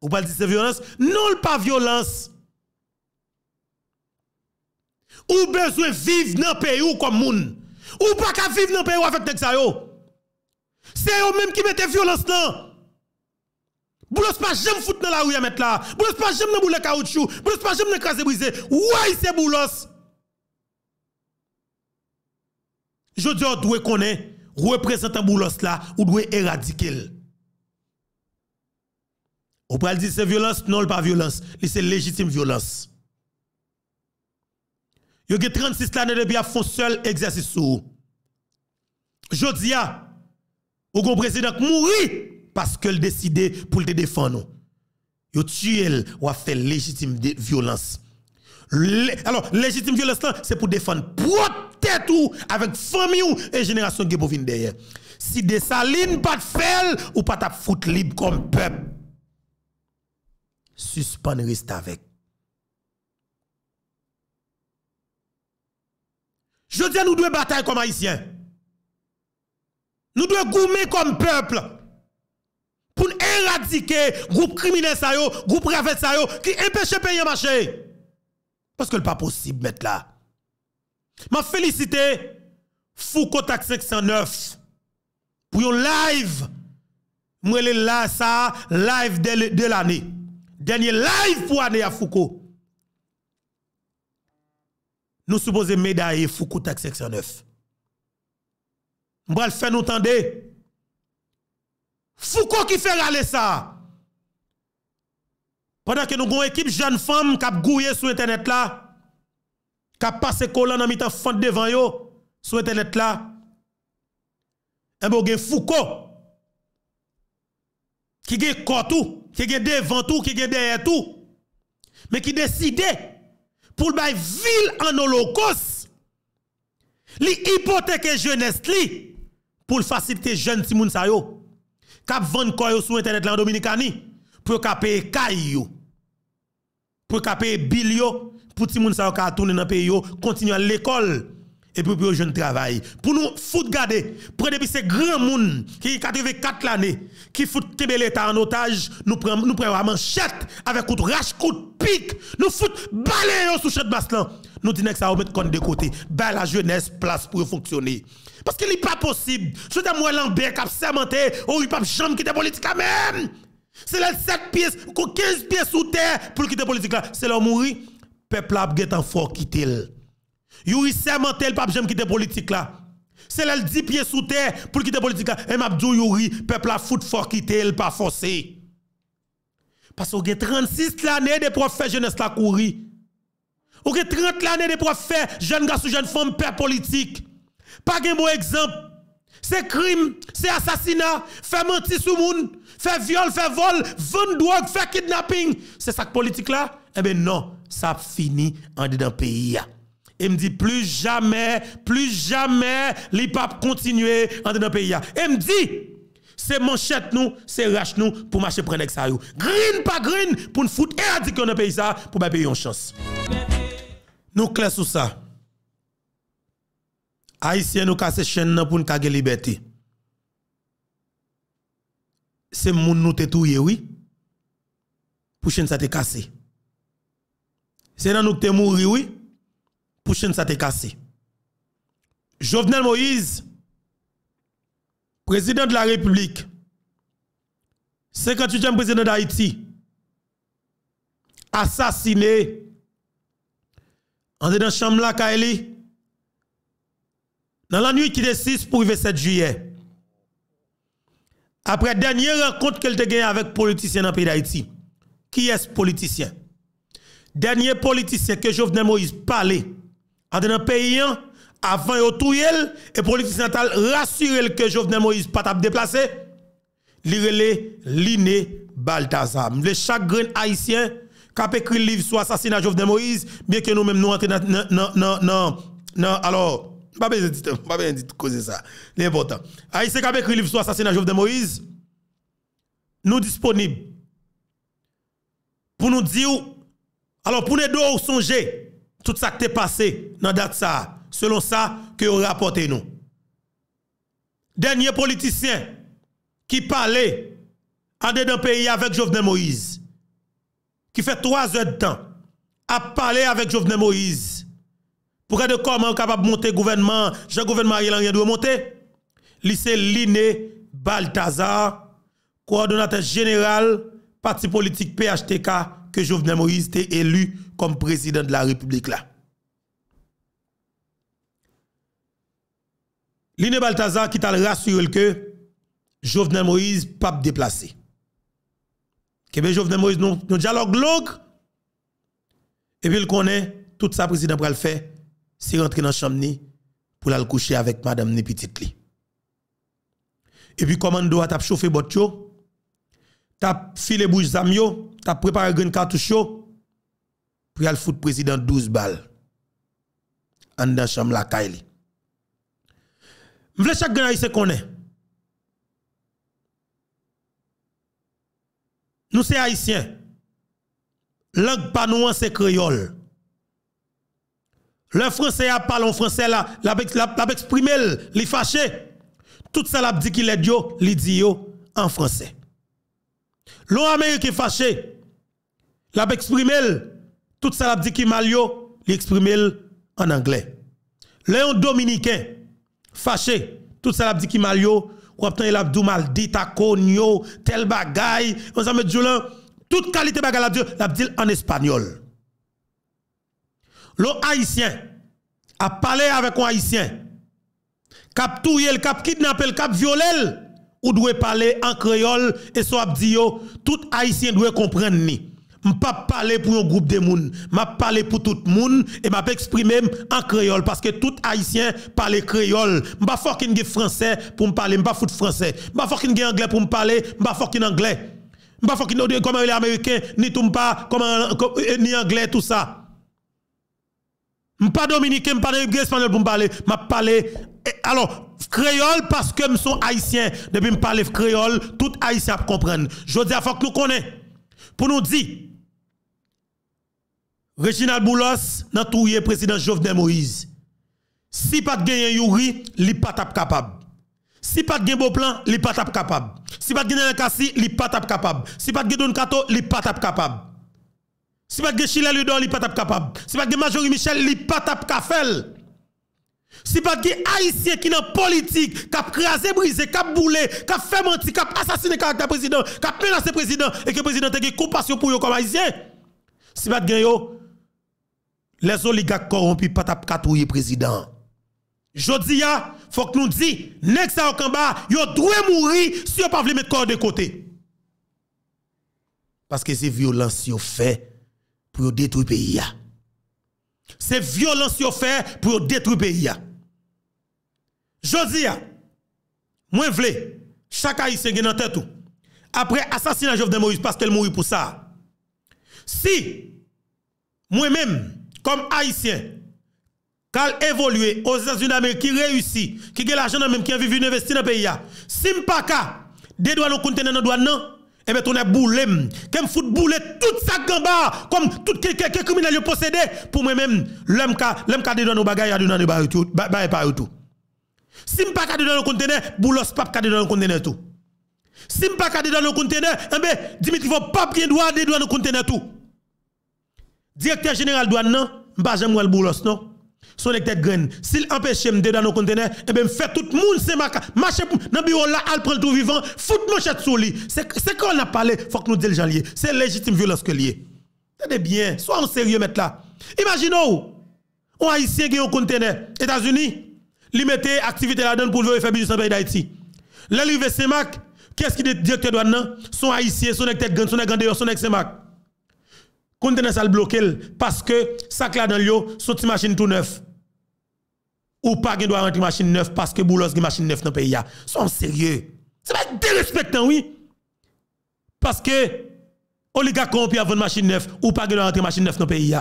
Vous pouvez dire c'est violence? Non, pas violence. Ou bezwe vive nan peyo kom moun. Ou baka vive nan peyo afek tek sa yo. Se yo menm ki mette violans lan. Boulos pa jem foute nan la ou ya mette la. Boulos pa jem nan boule kaoutchou. Boulos pa jem nan kaze brize. Woy se boulos. Je di yo dwe kone, represe tan boulos la, ou dwe eradike l. Ou pral di se violans nan l pa violans. Li se legitim violans. Yo avez 36 l'année depuis a font seul exercice sou. Jodia, ou grand président mouri parce que le décidé pour le défendre. Yo tué ou a fait légitime violence. alors, légitime violence c'est pour défendre propre tête avec famille ou et génération qui vient derrière. Si des salines pas de ou pas ta foot libre comme peuple. Suspend avec. Je diya nou dwe batay kom haisyen. Nou dwe goume kom pepl. Poun eradike group krimine sa yo, group grafite sa yo, ki empeshe peye mache. Paske l pa posib met la. Ma felicite Fouko Taxek 109. Pou yon live. Mwen lè la sa live de l'anè. Dènyè live pou anè ya Fouko. Nou soubose medaye Foucault tak seksyon 9. Mbra l fè nou tan de. Eh Foucault ki fè rale sa. Pendan ki nou goun ekip jen fèm kap gouye sou internet la. Kap pase kolan nan mitan fante devan yo. Sou internet la. Mbo gen Foucault. Ki gen kotou. Ki gen devan tou. Ki gen deretou. Men ki deside. Mbo gen Foucault. pou l bay vil anolokos. Li hipotèke jènes li, pou l fasilite jèn ti moun sa yo. Kap vèn kò yo sou internet lan Dominika ni, pou kap e kay yo. Pou kap e bil yo, pou ti moun sa yo ka atounen an pe yo, kontinu an l ekol. et pour les jeunes travail. Pour nous foutre garder, près depuis ces grands monde qui 84 l'année, qui foutent l'État en otage, nous prenons nous manchette avec coup de rache, coup de pique, nous fout balayer sous chèque baslan. Nous disons que ça va mettre de côté. Ben la jeunesse place pour fonctionner. Parce qu'il n'est pas possible. Je dis moi Lambert qui a sermenté, ou oh, il pas jamais quitter politique même. C'est les 7 pièces, 15 pièces sous terre pour quitter politique C'est leur mourir. Peuple a en fort quitter Yuri le pape, j'aime quitter politique là. C'est là le 10 pieds sous terre pour quitter politique là. Et Mabdou Yuri, peuple a foot fort quitter, il pas forcé. Parce que a 36 l'année de profs jeunesse la courir. On a 30 l'année de profs jeunes garçons, jeunes femmes, père politique. Pas de bon exemple. C'est crime, c'est assassinat, faire mentir sur monde, faire viol, faire vol, vendre drogue, fait kidnapping. C'est ça que politique là Eh bien non, ça finit en dedans pays il me dit plus jamais, plus jamais, l'IPAP continuer dans le pays. Et me dit, c'est manchette nous, c'est rache nous pour marcher prendre ça. Green pas green pour nous foutre éradique dans pays ça pour nous payer une chance. Nous clés sur ça. Haïtien nous casse chaîne pour nous cager liberté. C'est moun nous tétouye oui. Pour chaîne ça te cassé. C'est dans nous que t'es oui pour ça t'est cassé. Jovenel Moïse, président de la République, 58e président d'Haïti, assassiné, en dans la chambre la Kaeli, dans la nuit qui est 6 pour le 7 juillet. Après dernière rencontre qu'elle te gagne avec politicien dans le pays d'Haïti. Qui est ce politicien? Dernier politicien que Jovenel Moïse parlait en dans le pays, avant de tout et e politique rassurez rassurer que Jovenel Moïse pas t'a déplacé, le Liné Balthazar. chaque chagrin haïtien qui a écrit le livre sur l'assassinat de Jovenel Moïse, bien que nous-mêmes nous entrons dans. Non, non, non, non, alors, pas besoin de causer ça. L'important. Haïtien qui a écrit le livre sur l'assassinat de Jovenel Moïse, nous disponibles pour nous dire, alors pour nous deux songer, tout sa ki te pase nan dat sa, selon sa ki yo rapote nou. Dernye politisyen, ki pale, ane den peyi avek Jovenel Moïse, ki fe 3 e de tan, ap pale avek Jovenel Moïse, pou kade koman kapab monte gouvenman, jen gouvenman yelan riyan dwe monte, lise Line Baltazar, kwa donate general, pati politik PHTK, ke Jovenel Moïse te elu, comme président de la République là. Line Baltazar qui t'a rassuré que Jovenel Moïse pas déplacé. Que ben Jovenel Moïse nous dialogue long. et puis il connaît tout ça président va le faire c'est rentrer dans chambre pour aller coucher avec madame Népititli. Et puis commando a t'a chauffé bot yo, t'a filé bouche zam yo, t'a préparé une cartouche yo pour foot président 12 balles en dans chambre la Je M'vle chaque grand haïtien est. Nous c'est haïtiens. Langue pas nous c'est créole. Le français a parlé en français là, l'a exprimé, li fâché. Tout ça l'a dit qu'il est dio, li di yo en français. L'on américain fâché, l'a exprimé tout ça l'a dit qui mal yo, l'exprime en anglais. Léon dominicain fâché, tout ça l'a dit qui mal ou obtenu l'a dit mal dit ta conyo, tel bagay, on s'en met toute qualité bagay l'a dit, en espagnol. L'on haïtien a parlé avec un haïtien. Cap touye, cap kidnapper, cap violer, ou doit parler en créole et so abdi yo, tout haïtien doit comprendre ni pas parler pour un groupe de monde, m'a parle pour tout le monde et m'a exprimer en créole parce que tout haïtien parle créole. M'a fucking français pour me parler, m'a foutre français. M'a fucking anglais pour me parler, m'a fucking anglais. M'a fucking comme les américains ni tout pas comme ni anglais tout ça. parle pas dominicain, je pas espagnol pour me parler. Je parle. Alors, créole parce que je suis haïtien. Depuis que je créole, tout haïtien comprendre. Je dis, à faut nous connaissons. Pour nous dire, Reginald Boulos, nan touye président Jovenel Moïse. Si pas de gagner Yuri, n'est pas capable. Si pas de bon plan, li pas tap capable. Si pas de gagner Kassi, n'est pas capable. Si pas de Don Kato, n'est pas capable. Si pas de Chile Ludon, li pas tap capable. Si pas de Majorie Michel, li pas tap kafel. Si pas de haïtien qui la politique, a crasé, brisé, boule, boulé, a fait mentir, a assassiné caractère président, a menacé président et que président te compassion pour yo comme haïtien. Si pas de yo, les oligarques corrompus pas tap katouye président. Jodi ya, faut que nous dit que ça au kamba, yo doit mourir si yo pas veut mettre corps de côté. Parce que c'est violence yo fait pour détruire pays C'est violence yo fait pour détruire pays Jodi ya, moi vle chaque haïtien gen en tête après assassinat Jovenel Moïse parce qu'elle mourit pour ça. Si moi-même comme haïtien, qui évolué aux États-Unis d'Amérique, qui réussit, qui gagne l'argent même, qui a vécu investir dans pays pays, si ka des doigts nous contenir dans douane non, et eh ben, ton a boulé, comme fout boulet toute sa gamba, comme tout quelqu'un qui criminel possédé, pour moi-même, l'homme qui a des doigts nous bagaille, a des doigts nous bagaille pas tout. Si ka des doigts le conteneur, boulos pas des doigts le conteneur tout. Si ka des doigts le conteneur, eh ben, Dimitri, il faut pas bien droit des doigts nous contenir tout. Directeur général douane, non, pas jamais le boulot non. Son lecteur graine. S'il empêche de dans nos conteneurs, eh bien, fait tout le monde, c'est marqué. marche. dans le bureau là, elle prend tout vivant, fout chat sur lui. C'est quand on a parlé, faut que nous disions le janvier. C'est légitime violence que lié. Tenez bien, sois en sérieux, mettre là. imaginez on un haïtien qui est un conteneur, États-Unis, lui mettez activité là-dedans pour le faire business en pays d'Haïti. L'arrivée saint qu'est-ce qui est directeur douane, non? Son haïtien, son lecteur graine, son lecteur son ex-Saint-Marc pas ça bloquer... parce que ça là dans le une machine tout neuf. Ou pas doit rentrer machine neuf parce que boulos une machine neuf dans le pays. Sont sérieux. C'est pas dérespectant, oui. Parce que oligarque corrompu avant machine neuf ou pas doit rentrer machine neuf dans le pays.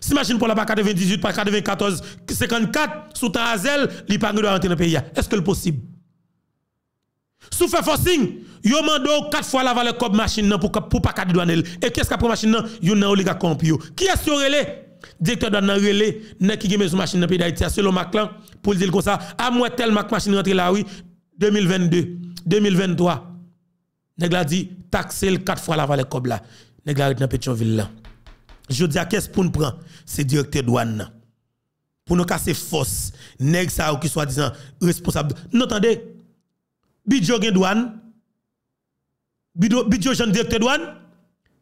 Si machine pour la pas 98, pas 94, 54, sous ta azel, il pas doit rentrer dans le pays. Est-ce que le possible? Sous fait forcing, Yo mando quatre fois la valeur la machine pour ne pas cadre douane et qu'est-ce a pour machine nan yo nan oligarque corrompu qui est sur relais directeur douane nan relé nan qui une machine dans pays d'Haïti selon Maclan pour dire comme ça à moi tel mac machine rentre là oui 2022 2023 nèg la dit taxer quatre fois la valeur comme là nèg la dans petit là je dis à qu'est-ce pour nous prendre c'est directeur douane pour nous casser force nèg ça qui soit disant responsable n'entendez bidjo gen douane Bidjo Jean, directeur douane.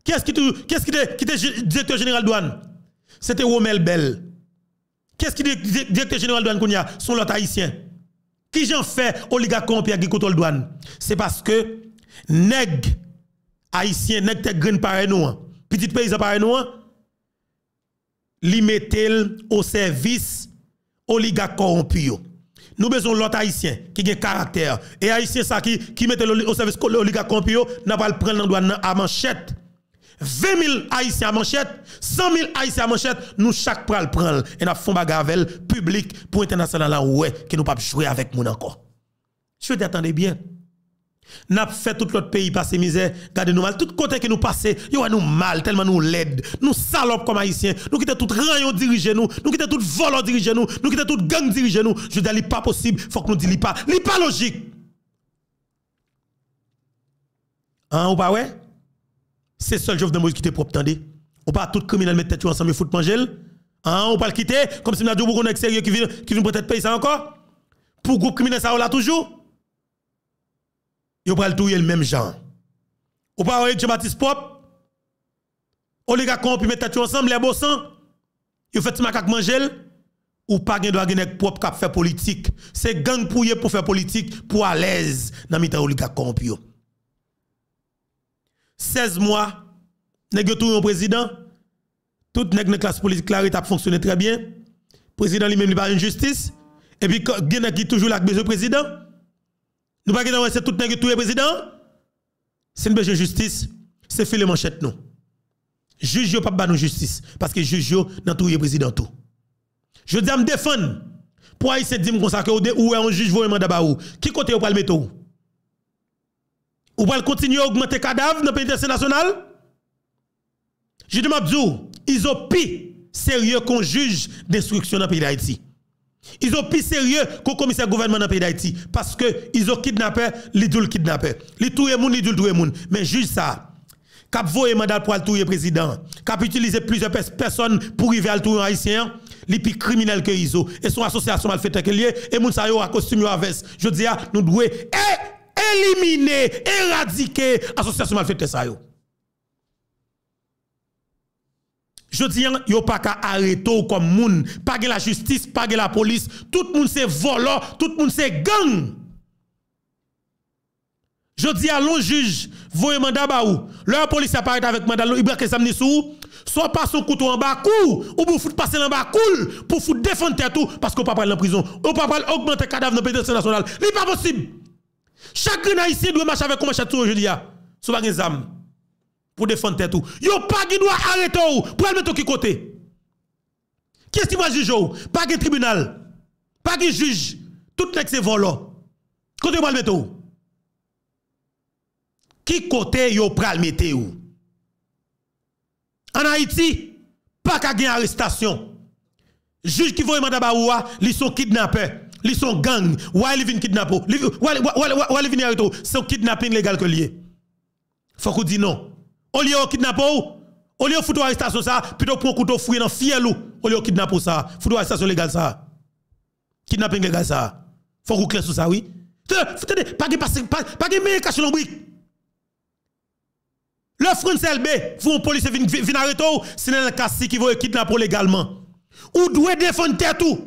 Qui est-ce qui était directeur général douane C'était Romel Bell. Qui est-ce qui était directeur général douane sont Son lot haïtien. Qui j'en fait oligarque corrompu contrôle douane C'est parce que nèg haïtien, nèg te green pareil nous, hein. petit paysan pareil nous, hein. li mettel au service oligarque corrompu nous besoin l'autre haïtien qui a caractère et haïtien ça qui qui le, au service de l'oligarque n'a pas le prendre dans à manchette 20 000 haïtiens à manchette 100 000 haïtiens à manchette nous chaque pral prendre et nous des bagavel public pour international ouais que nous pas jouer avec nous encore je attendez bien N'a fait tout l'autre pays passer misère, garder nous mal. Tout le côté qui nous passons, yo nous mal, tellement nous laide, nous salopes comme haïtiens, nous quittons tout rayon diriger nous, nous quittons tout volant diriger nous, nous quittons tout gang diriger nous. Je dis, pas possible, faut que nous disions pas, li pas logique. Hein, ou pas, ouais? C'est seul Jovenel Moïse qui te propre, tendez. Ou pas, tout criminel met tête ensemble, fout manger, hein, ou pas le quitter, comme si nous avons dit, qui vient, qui peut-être payer ça encore? Pour groupe criminel, ça, on l'a toujours? Yo pral touye le même genre. Ou pas avec Jean-Baptiste Pop, oligarque corrompu mettre ensemble les bossants. Yo fait macaque manger ou pas gen doit gen propre cap faire politique. C'est gang pour pour faire politique pour à l'aise dans mitan oligarque corrompu. 16 mois nèg tout un président toute nèg classe politique là a fonctionné très bien. Président lui-même il pas une justice et puis gen qui toujours la besoin président nous ne pouvons pas tout le tout le président. C'est une de justice, c'est filer manchette nous. Juge pas pas nous justice parce que juge dans tout le président tout. Je dis à me défendre. Pour Haïti dit comme ça que ou est un juge voyant mandat où. Qui côté vous pas le mettre ou Ou pas continuer à augmenter cadavre dans pénitentiaire national Je demande Mabdou, ils ont pire sérieux qu'on juge d'instruction dans le pays d'Haïti. Ils ont plus sérieux qu'au commissaire gouvernement dans le pays d'Haïti. Parce que ils ont kidnappé, ils ont kidnappé. Ils ont monde, ils ont Mais juge ça. Cap voye mandat pour le touyer président. Cap utiliser plusieurs personnes pour arriver à le haïtien. Les plus criminels que ils ont. Et son association malfaite que lié. Et moun sa yo a costume à veste. Je dis à nous devons éliminer, éradiquer l'association malfaite yo. Je dis, il n'y a pas qu'à arrêter comme moun. Pas la justice, pas la police. Tout le monde c'est volant, tout le monde c'est gang. Je dis à l'on juge, voyez mandat bah, où Leur police apparaît avec mandat, il braque samedi Soit pas son couteau en bas cou, ou pour foutre passer en bas cou, pour foutre défendre tout, parce qu'on ne peut pas aller en prison. On ne peut pas augmenter le cadavre dans le national. Ce n'est pas possible. Chaque ici doit marcher avec un tout aujourd'hui. Ce n'est pas pour défendre tête ou. Yo pas qui doit arrêter ou pour aller mettre qui côté. Qu'est-ce qui va juger ou? Pas qui tribunal. Pas qui juge. Tout le c'est volant. Oh. Côté pour le mettre ou. Qui côté yo pral mettre ou? En Haïti, pas qu'à gagner arrestation. Juge qui voit mandat baoua, ils sont kidnappés. Ils sont gang, ou ils viennent kidnapper, ou ils viennent arrêter, c'est kidnapping légal que lié. Faut qu'on dit non. O li yo kidnap ou? O li yo futo aristasyon sa? Pito pou koutou fure nan fiel ou? O li yo kidnap ou sa? Futo aristasyon legal sa? Kidnap enge gal sa? Fok ou kles ou sa oui? Fote de, fote de, pake me kache lombri! Le fronte selbe, foun polise vinare tou, senen la kasi ki vou e kidnap ou legalman. Ou dwe defon tete ou?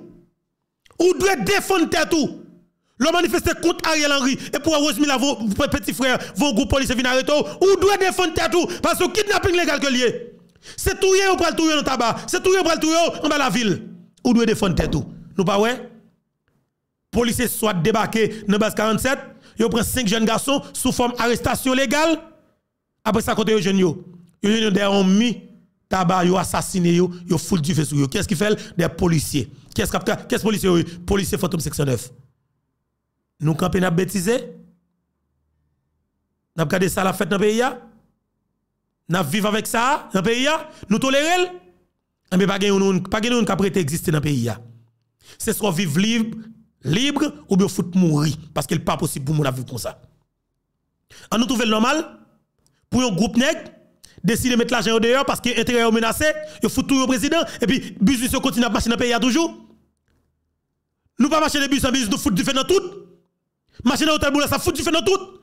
Ou dwe defon tete ou? Le manifeste contre Ariel Henry et pour Rosemille, vos petits frères, vos groupes policiers viennent arrêter, ou doit défendre tout parce que kidnapping légal que C'est tout ou pour le tout dans le tabac, c'est tout pour le tout en bas la ville. Ou doit défendre tout. Nous pas ouais? Policiers soit débarqués dans base 47, ils prennent 5 jeunes garçons sous forme arrestation légale. Après ça côté jeunes yo. ont jeunes derrière mis tabac, ont assassiné yo, yo foutu du Qu'est-ce qu'ils fait des policiers? Qu'est-ce que qu'est-ce policiers? Policiers fantôme 609 nous camper n'a bêtiser n'a regardé ça la fête dans pays n'a vivre avec ça dans pays nous tolérer eh mais pas pouvons pas gagne qui prête exister dans pays c'est soit vivre libre libre ou bien foutre mourir parce qu'il pas possible pour nous vivre comme ça on nous le normal pour un groupe nèg décider de mettre l'argent dehors parce que intérêt est menacé, il faut tout le président, et puis business continue à marcher dans le pays toujours. Nous pas marcher les bus en business, nous foutons du fait dans tout. Machine à boule boulot, ça fout du fait dans tout.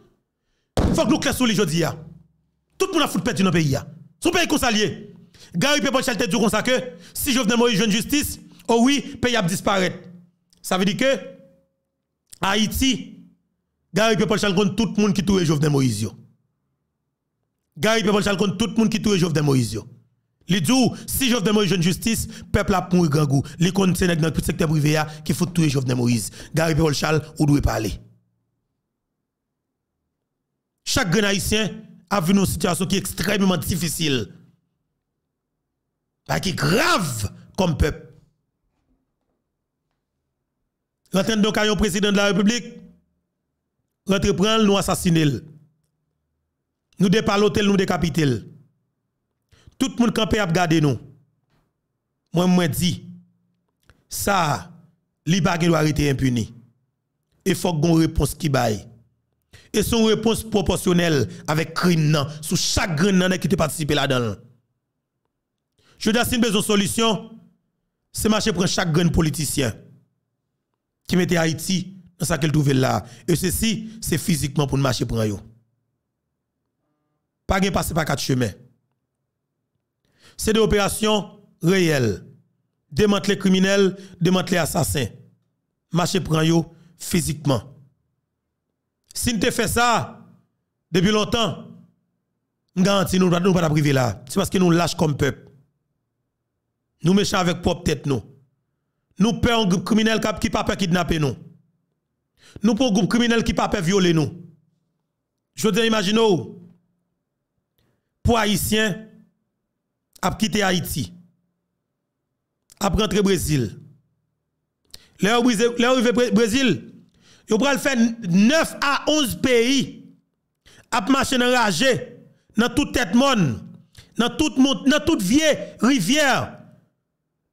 Faut que nous clés les les jodi Tout le monde a foutu perdu dans le pays. Son pays comme ça Gary peut pas te dit comme ça que si Jovenel Moïse jeune justice, oh oui, pays a disparaître. Ça veut dire que Haïti Gary peut pas contre tout le monde qui touche Jovenel Moïse. Gary peut pas contre tout le monde qui touche Jovenel Moïse. Les gens, si Jovenel Moïse jeune justice, peuple a mourir grand goût. Li connaît dans tout secteur privé qui fout tout Jovenel Moïse. Gary Paul Charles, ou doit parler. Chaque grand a vu une situation qui est extrêmement difficile. qui grave comme peuple. L'antenne donc président de la République. Rentre nous assassiner. Nous l'hôtel nous décapiter. Tout le monde campé a regardé nous. Moi, moi dit, ça, l'Iba doit arrêter impuni. Et faut qu'on réponse qui baille et son réponse proportionnelle avec crime sous chaque grain qui te participé là-dedans. Je dis si une solution, c'est marcher pour chaque grain politicien qui mettait Haïti dans sa qu'elle là. Et ceci, c'est physiquement pour marcher pour eux. Pas de passer par quatre chemins. C'est des opérations réelles. Démanteler criminels, démanteler assassins. Marcher pour eux physiquement si nous fait ça depuis longtemps, nous garantissons nous ne pas priver là. C'est parce que nous lâchons comme peuple. Nous méchants avec propre tête nous. Nous peur un groupe criminel qui pas peur kidnapper nous. Nous pour un groupe criminel qui pas peur violer nous. Je veux imaginer pour haïtiens a quitter Haïti. À rentrer Brésil. Là où Brésil Yo pral faire 9 à 11 pays à marcher rage dans toute tête monde, dans toute dans toute vieille rivière.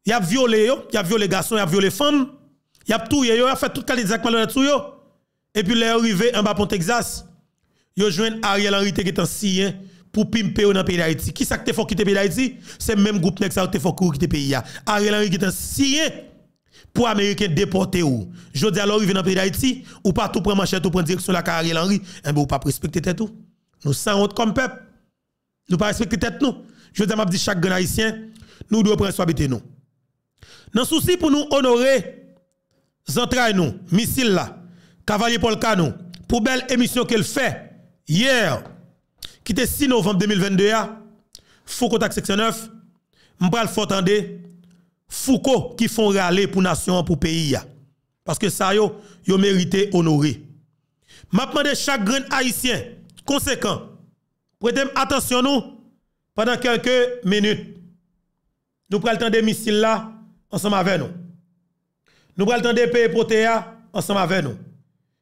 Y a violé yo, y a violé garçon, y a violé femme, y a tout yo, a fait toute qualité d'acte malhonnête sou yo. Et puis arrivé en bas pour Texas, yo joint Ariel Henry qui est en sien hein, pour pimper dans le pays d'Haïti. Qui ça que quitter le pays d'Haïti C'est même groupe qui a te quitter le pays. Hein. Ariel Henry qui est en sien hein pour Américains déportés ou. Je dis alors, ils dans le pays d'Haïti, ou pas tout prendre manchette, tout prendre direction la carrière Henry, et eh bien ou pas respecter tête tout. Nous sans autres comme peuple. Nous pas respecter tête nous. Je dis à chaque grand haïtien, nous devons prendre soin de nous. Dans souci pour nous honorer, entrailles nous, missiles là, cavalier Polka nous, pour belle émission qu'elle fait hier, qui était 6 novembre 2022, Foucault 69, Mbral fortande. Foucault qui font râler pour nation, pour pays. Parce que ça, yo, yo mérité honoré. Maintenant de chaque grand haïtien, conséquent, prêtez attention nous, pendant quelques minutes, nous prenons le temps des missiles là, ensemble avec nous. Nous prenons le temps des pays protéa, ensemble avec nous.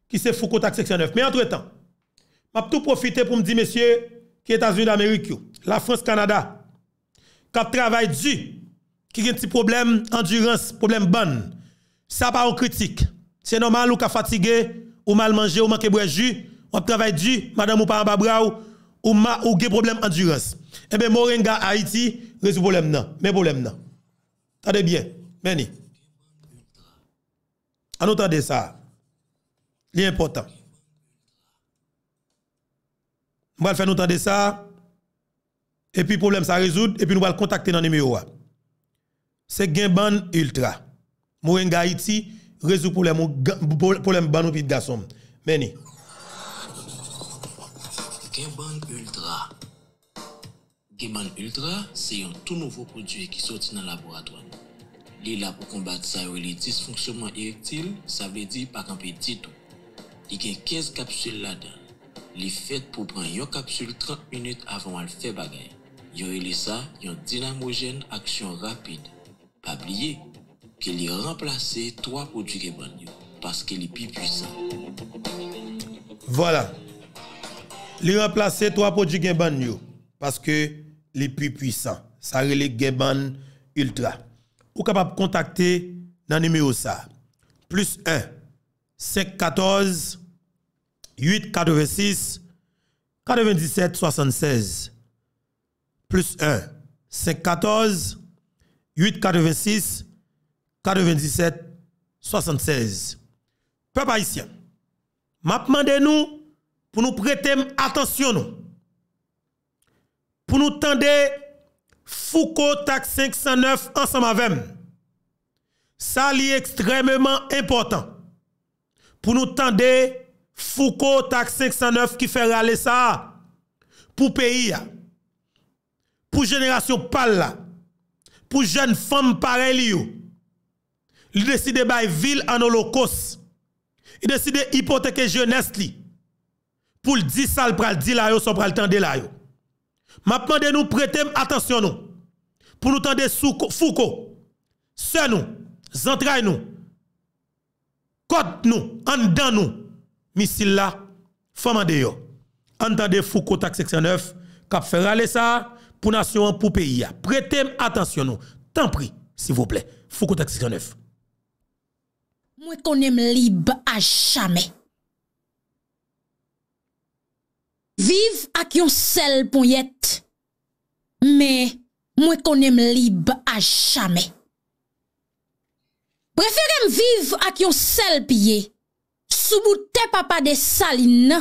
Qui c'est Foucault à section 9. Mais entre-temps, m'a tout profiter pour me dire, messieurs, qui États-Unis d'Amérique, la France, Canada, qui travaille dur qui a un petit problème endurance, problème bon Ça pas en critique. C'est normal ou ka fatigué, ou mal mangé, ou manqué boire jus, ou travaille du, madame ou pas en ou ma ou gen problème endurance. Eh bien Moringa Haïti résout problème non mais problème non attendez bien, Meni. En attendre ça. important On va faire nous attendre ça. Et puis problème ça résout et puis nous va contacter dans le numéro Se Genban Ultra. Mwen ga iti, rezu poulem poulem ban ou vid gasom. Mweni. Genban Ultra. Genban Ultra se yon tout nouvo prodye ki soti nan laboratouan. Li la pou kombat sa ou li disfonksyoman irektil, sa vle di pak anpe ditou. Li gen 15 kapsul la dan. Li fed pou pran yon kapsul 30 minute avon al fe bagay. Yo li sa yon dinamogen aksyon rapide. pas que les li trois trois qui sont ban parce Voilà. Li remplacer trois produits ke parce Parce que plus puissants ça Ça relève Geban Ultra. Ou capable dans nan numéro ça. Plus 1, 514, 886, 97, 76. Plus 1, 514, 8-86-97-76 Pe pa isyan Ma pman de nou Pou nou prete m atensyon nou Pou nou tan de Fouko tak 509 Ansama vem Sa li ekstrememan important Pou nou tan de Fouko tak 509 Ki fe rale sa Pou peyi ya Pou jenerasyon pal la pour jeunes femmes pareilles. Il décide de ville en holocauste. Il décide d'hypothéquer jeunesse pour le dire sal pour le dire là, pour le dire... là. Maintenant, nous prêter attention nous. Pour nous tendre sous Foucault. se nous, entraînons, nous, côte nous, en dedans nous. Missile là, femme en Entendez Foucault, taxe 9, qu'a fait aller ça. pou nasyon, pou peyi ya. Pretem, atensyon nou. Tan pri, sivouple. Foukou taksik an ev. Mwen konen libe a chame. Viv ak yon sel pon yet, men mwen konen libe a chame. Preferem viv ak yon sel piye, souboute papa de saline,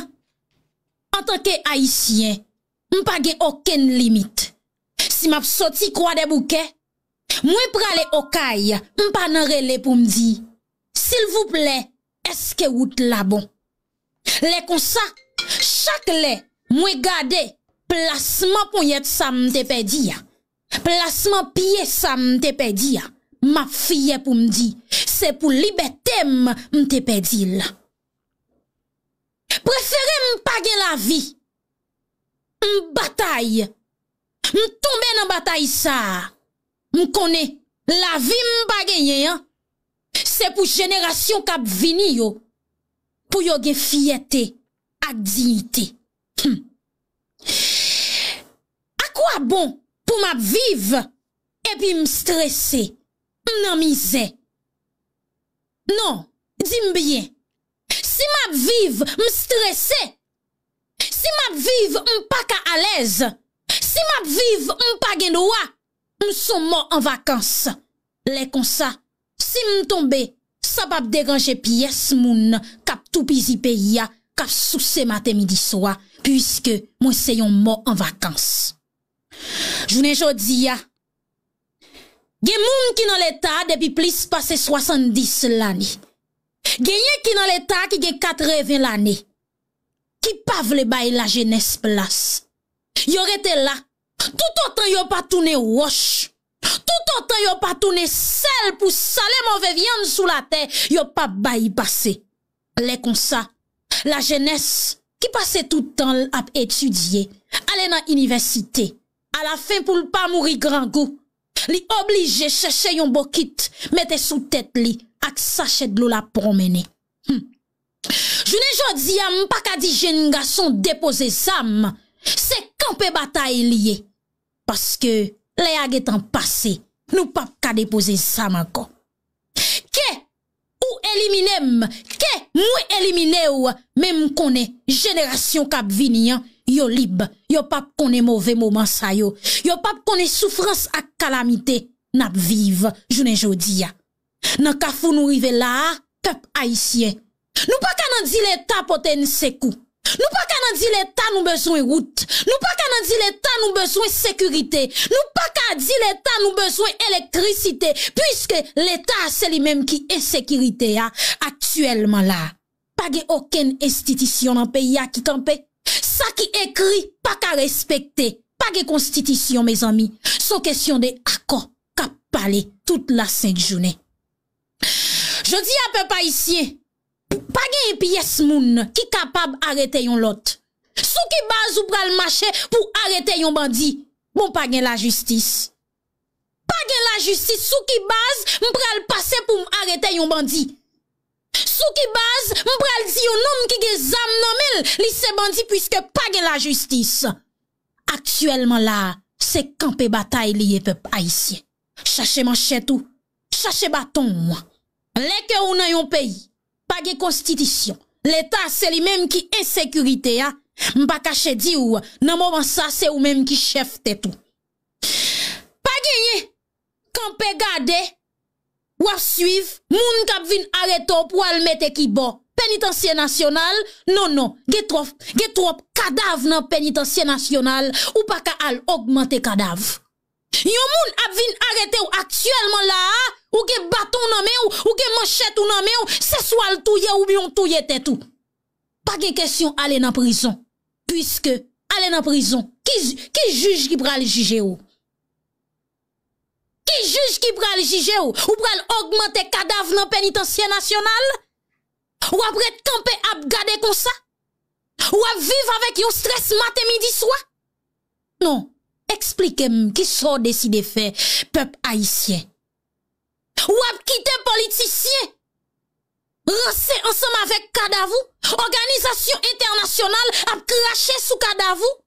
an tanke aisyen, Mpage oken limit Si map soti kwa de bouke Mwen prale okay Mpanarele pou mdi Sil vouple eske wout la bon Le konsa Chak le mwen gade Plasman pou yet sa mte pedi Plasman piye sa mte pedi Map fye pou mdi Se pou libetem mte pedi la Prefere mpage la vi M batay, m tombe nan batay sa, m kone, la vi m bagenye. Se pou jenerasyon kap vini yo, pou yo ge fiyete ak zinite. A kwa bon pou m ap viv, e pi m stresse, non, m nanmize. Non, di m byen, si m ap viv, m stresse, Si m ap viv, m pa ka alez. Si m ap viv, m pa gen doa. M son mor an vakans. Le konsa, si m tombe, sa pap deganje piyes moun, kap tou pizi peyi ya, kap sou se maten midi soa, pwiske mwen seyon mor an vakans. Jounen jodi ya, gen moun ki nan leta depi plis pase 70 lani. Genye ki nan leta ki gen 80 lani. Ki pa vle bay la genes plas Yo rete la Tout an tan yo pa tounen wosh Tout an tan yo pa tounen sel Pou salen mouve vyan sou la te Yo pa bayi pase Le kon sa La genes ki pase tout an ap etudye Ale nan universite A la fin pou l pa mouri gran go Li oblige cheche yon bokit Mete sou tet li Ak sache dlo la promene hmm. Jounen jodi ya mpa ka dijen nga son depoze sam, se kanpe bata e liye, paske le aget an pase, nou pap ka depoze sam anko. Ke ou elimine m, ke nou elimine ou, menm konen jeneration kap vini an, yo lib, yo pap konen move moman sayo, yo pap konen soufrans ak kalamite nap viv, jounen jodi ya. Nan ka founou ive la, kap aisyen, Nou pa ka nan di l'Etat poten se kou. Nou pa ka nan di l'Etat nou bezwen route. Nou pa ka nan di l'Etat nou bezwen sekurite. Nou pa ka di l'Etat nou bezwen elektricite. Puiske l'Etat se li menm ki esekirite ya. Aktuellement la, pa ge oken estitisyon nan pe ya ki kampe. Sa ki ekri, pa ka respekte. Pa ge konstitisyon, me zami. So kesyon de akon ka pale tout la senk jounen. Je di apen pa isye. Pagè yon piyes moun ki kapab arete yon lot. Sou ki baz ou pral mache pou arete yon bandi, moun pagè la justis. Pagè la justis sou ki baz mpral pase pou arete yon bandi. Sou ki baz mpral di yon nom ki ge zam nan mil li se bandi pwiske pagè la justis. Aktuellement la, se kampe batay liye pep a yisi. Chache manchet ou, chache baton ou. Leke ou nan yon peyi. pas de constitution. L'État, c'est lui-même qui insécurité, hein. M'pa caché dit ou, nan moment ça, c'est lui même qui chef t'es tout. Pas gagné, quand pe gade, ou à suivre, moun kap vin arrêter pour al qui ki bon. Pénitencier national, non, non, a trop, get trop cadavre nan pénitencier national, ou pas ka al augmenter cadavre. Yon moun qui vin arrêté ou actuellement là, Ou ke baton nanme ou, ou ke manchet ou nanme ou, se swal touye ou biyon touye tet ou. Pake kesyon ale nan prison. Puiske ale nan prison, ki juj ki pral juje ou? Ki juj ki pral juje ou? Ou pral augmente kadav nan penitensye nasyonal? Ou apre te kampe ap gade kon sa? Ou ap vive avek yo stres mate midi swa? Non, explikem ki sou deside fe pep aisyen. Ou ap kite politisye? Rase ansem avèk kadavou? Organizasyon internasyonal ap krashe sou kadavou?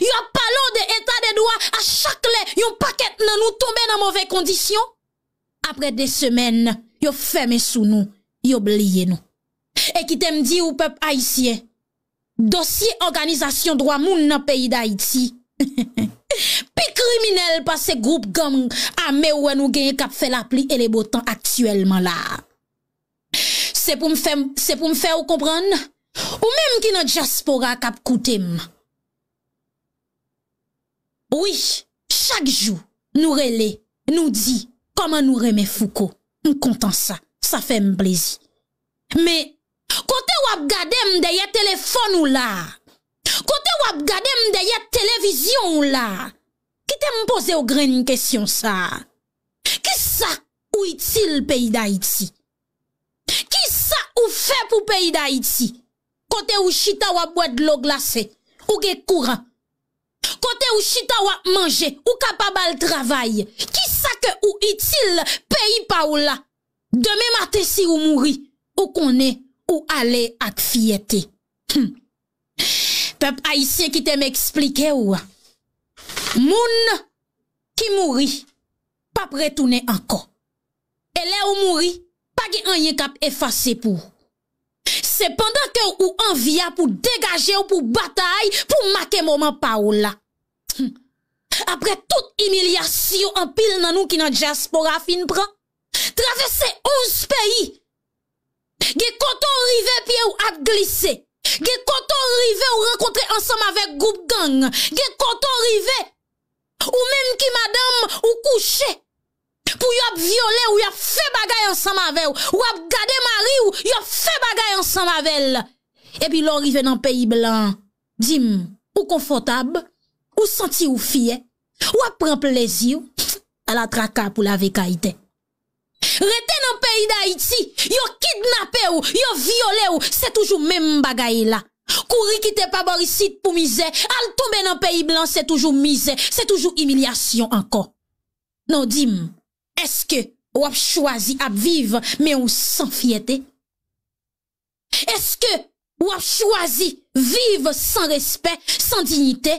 Yo ap palo de etat de doa a chakle yon paket nan nou tombe nan mowè kondisyon? Apre de semen, yo feme sou nou, yo bliye nou. E kite mdi ou pep haisyen. Dosye organizasyon drwa moun nan peyi da Haiti. He he he. Pi kriminel pa se group gam an me wè nou geye kap fè la pli e le botan aktuelman la. Se pou m fè ou kompran? Ou mèm ki nan diaspora kap koutèm? Oui, chak jou nou relè, nou di, koman nou remè fouko. M kontan sa, sa fè m blizi. Mè, kote wap gade m deye telefon ou la, kote wap gade m deye televizyon ou la, Ki te m'poze ou gren yon kesyon sa? Ki sa ou itil peyi da iti? Ki sa ou fe pou peyi da iti? Kote ou chita wap wad lo glase? Ou ge kura? Kote ou chita wap manje? Ou kapabal travay? Ki sa ke ou itil peyi pa ou la? Deme mate si ou mouri? Ou kone? Ou ale ak fiyete? Hm. Pep a yise ki te m'explike ou a? Moun ki mouri, pa pretoune anko. E le ou mouri, pa gen anye kap efase pou. Se pandan ke ou anvia pou degaje ou pou batay, pou make mouman pa ou la. Hm. Apre tout imilyasy yo anpil nan nou ki nan diaspora fin pran. Travesse ouz peyi. Gen koton rive pie ou at glise. Gen koton rive ou renkontre ansam avek goup gang. Gen koton rive... Ou men ki madam ou kouche pou yop viole ou yop fe bagay ansan mavel ou ap gade mari ou yop fe bagay ansan mavel E pi lor ive nan peyi blan, dim ou konfotab, ou santi ou fye, ou ap pren plezi ou ala traka pou lave kaite Rete nan peyi da iti, yop kidnape ou, yop viole ou, se toujou men bagay la Kouri ki te pa borisit pou mize, al tombe nan peyi blan se toujou mize, se toujou imilyasyon anko. Non dim, eske wap chwazi ap viv me ou san fiyete? Eske wap chwazi viv san respet, san dignite?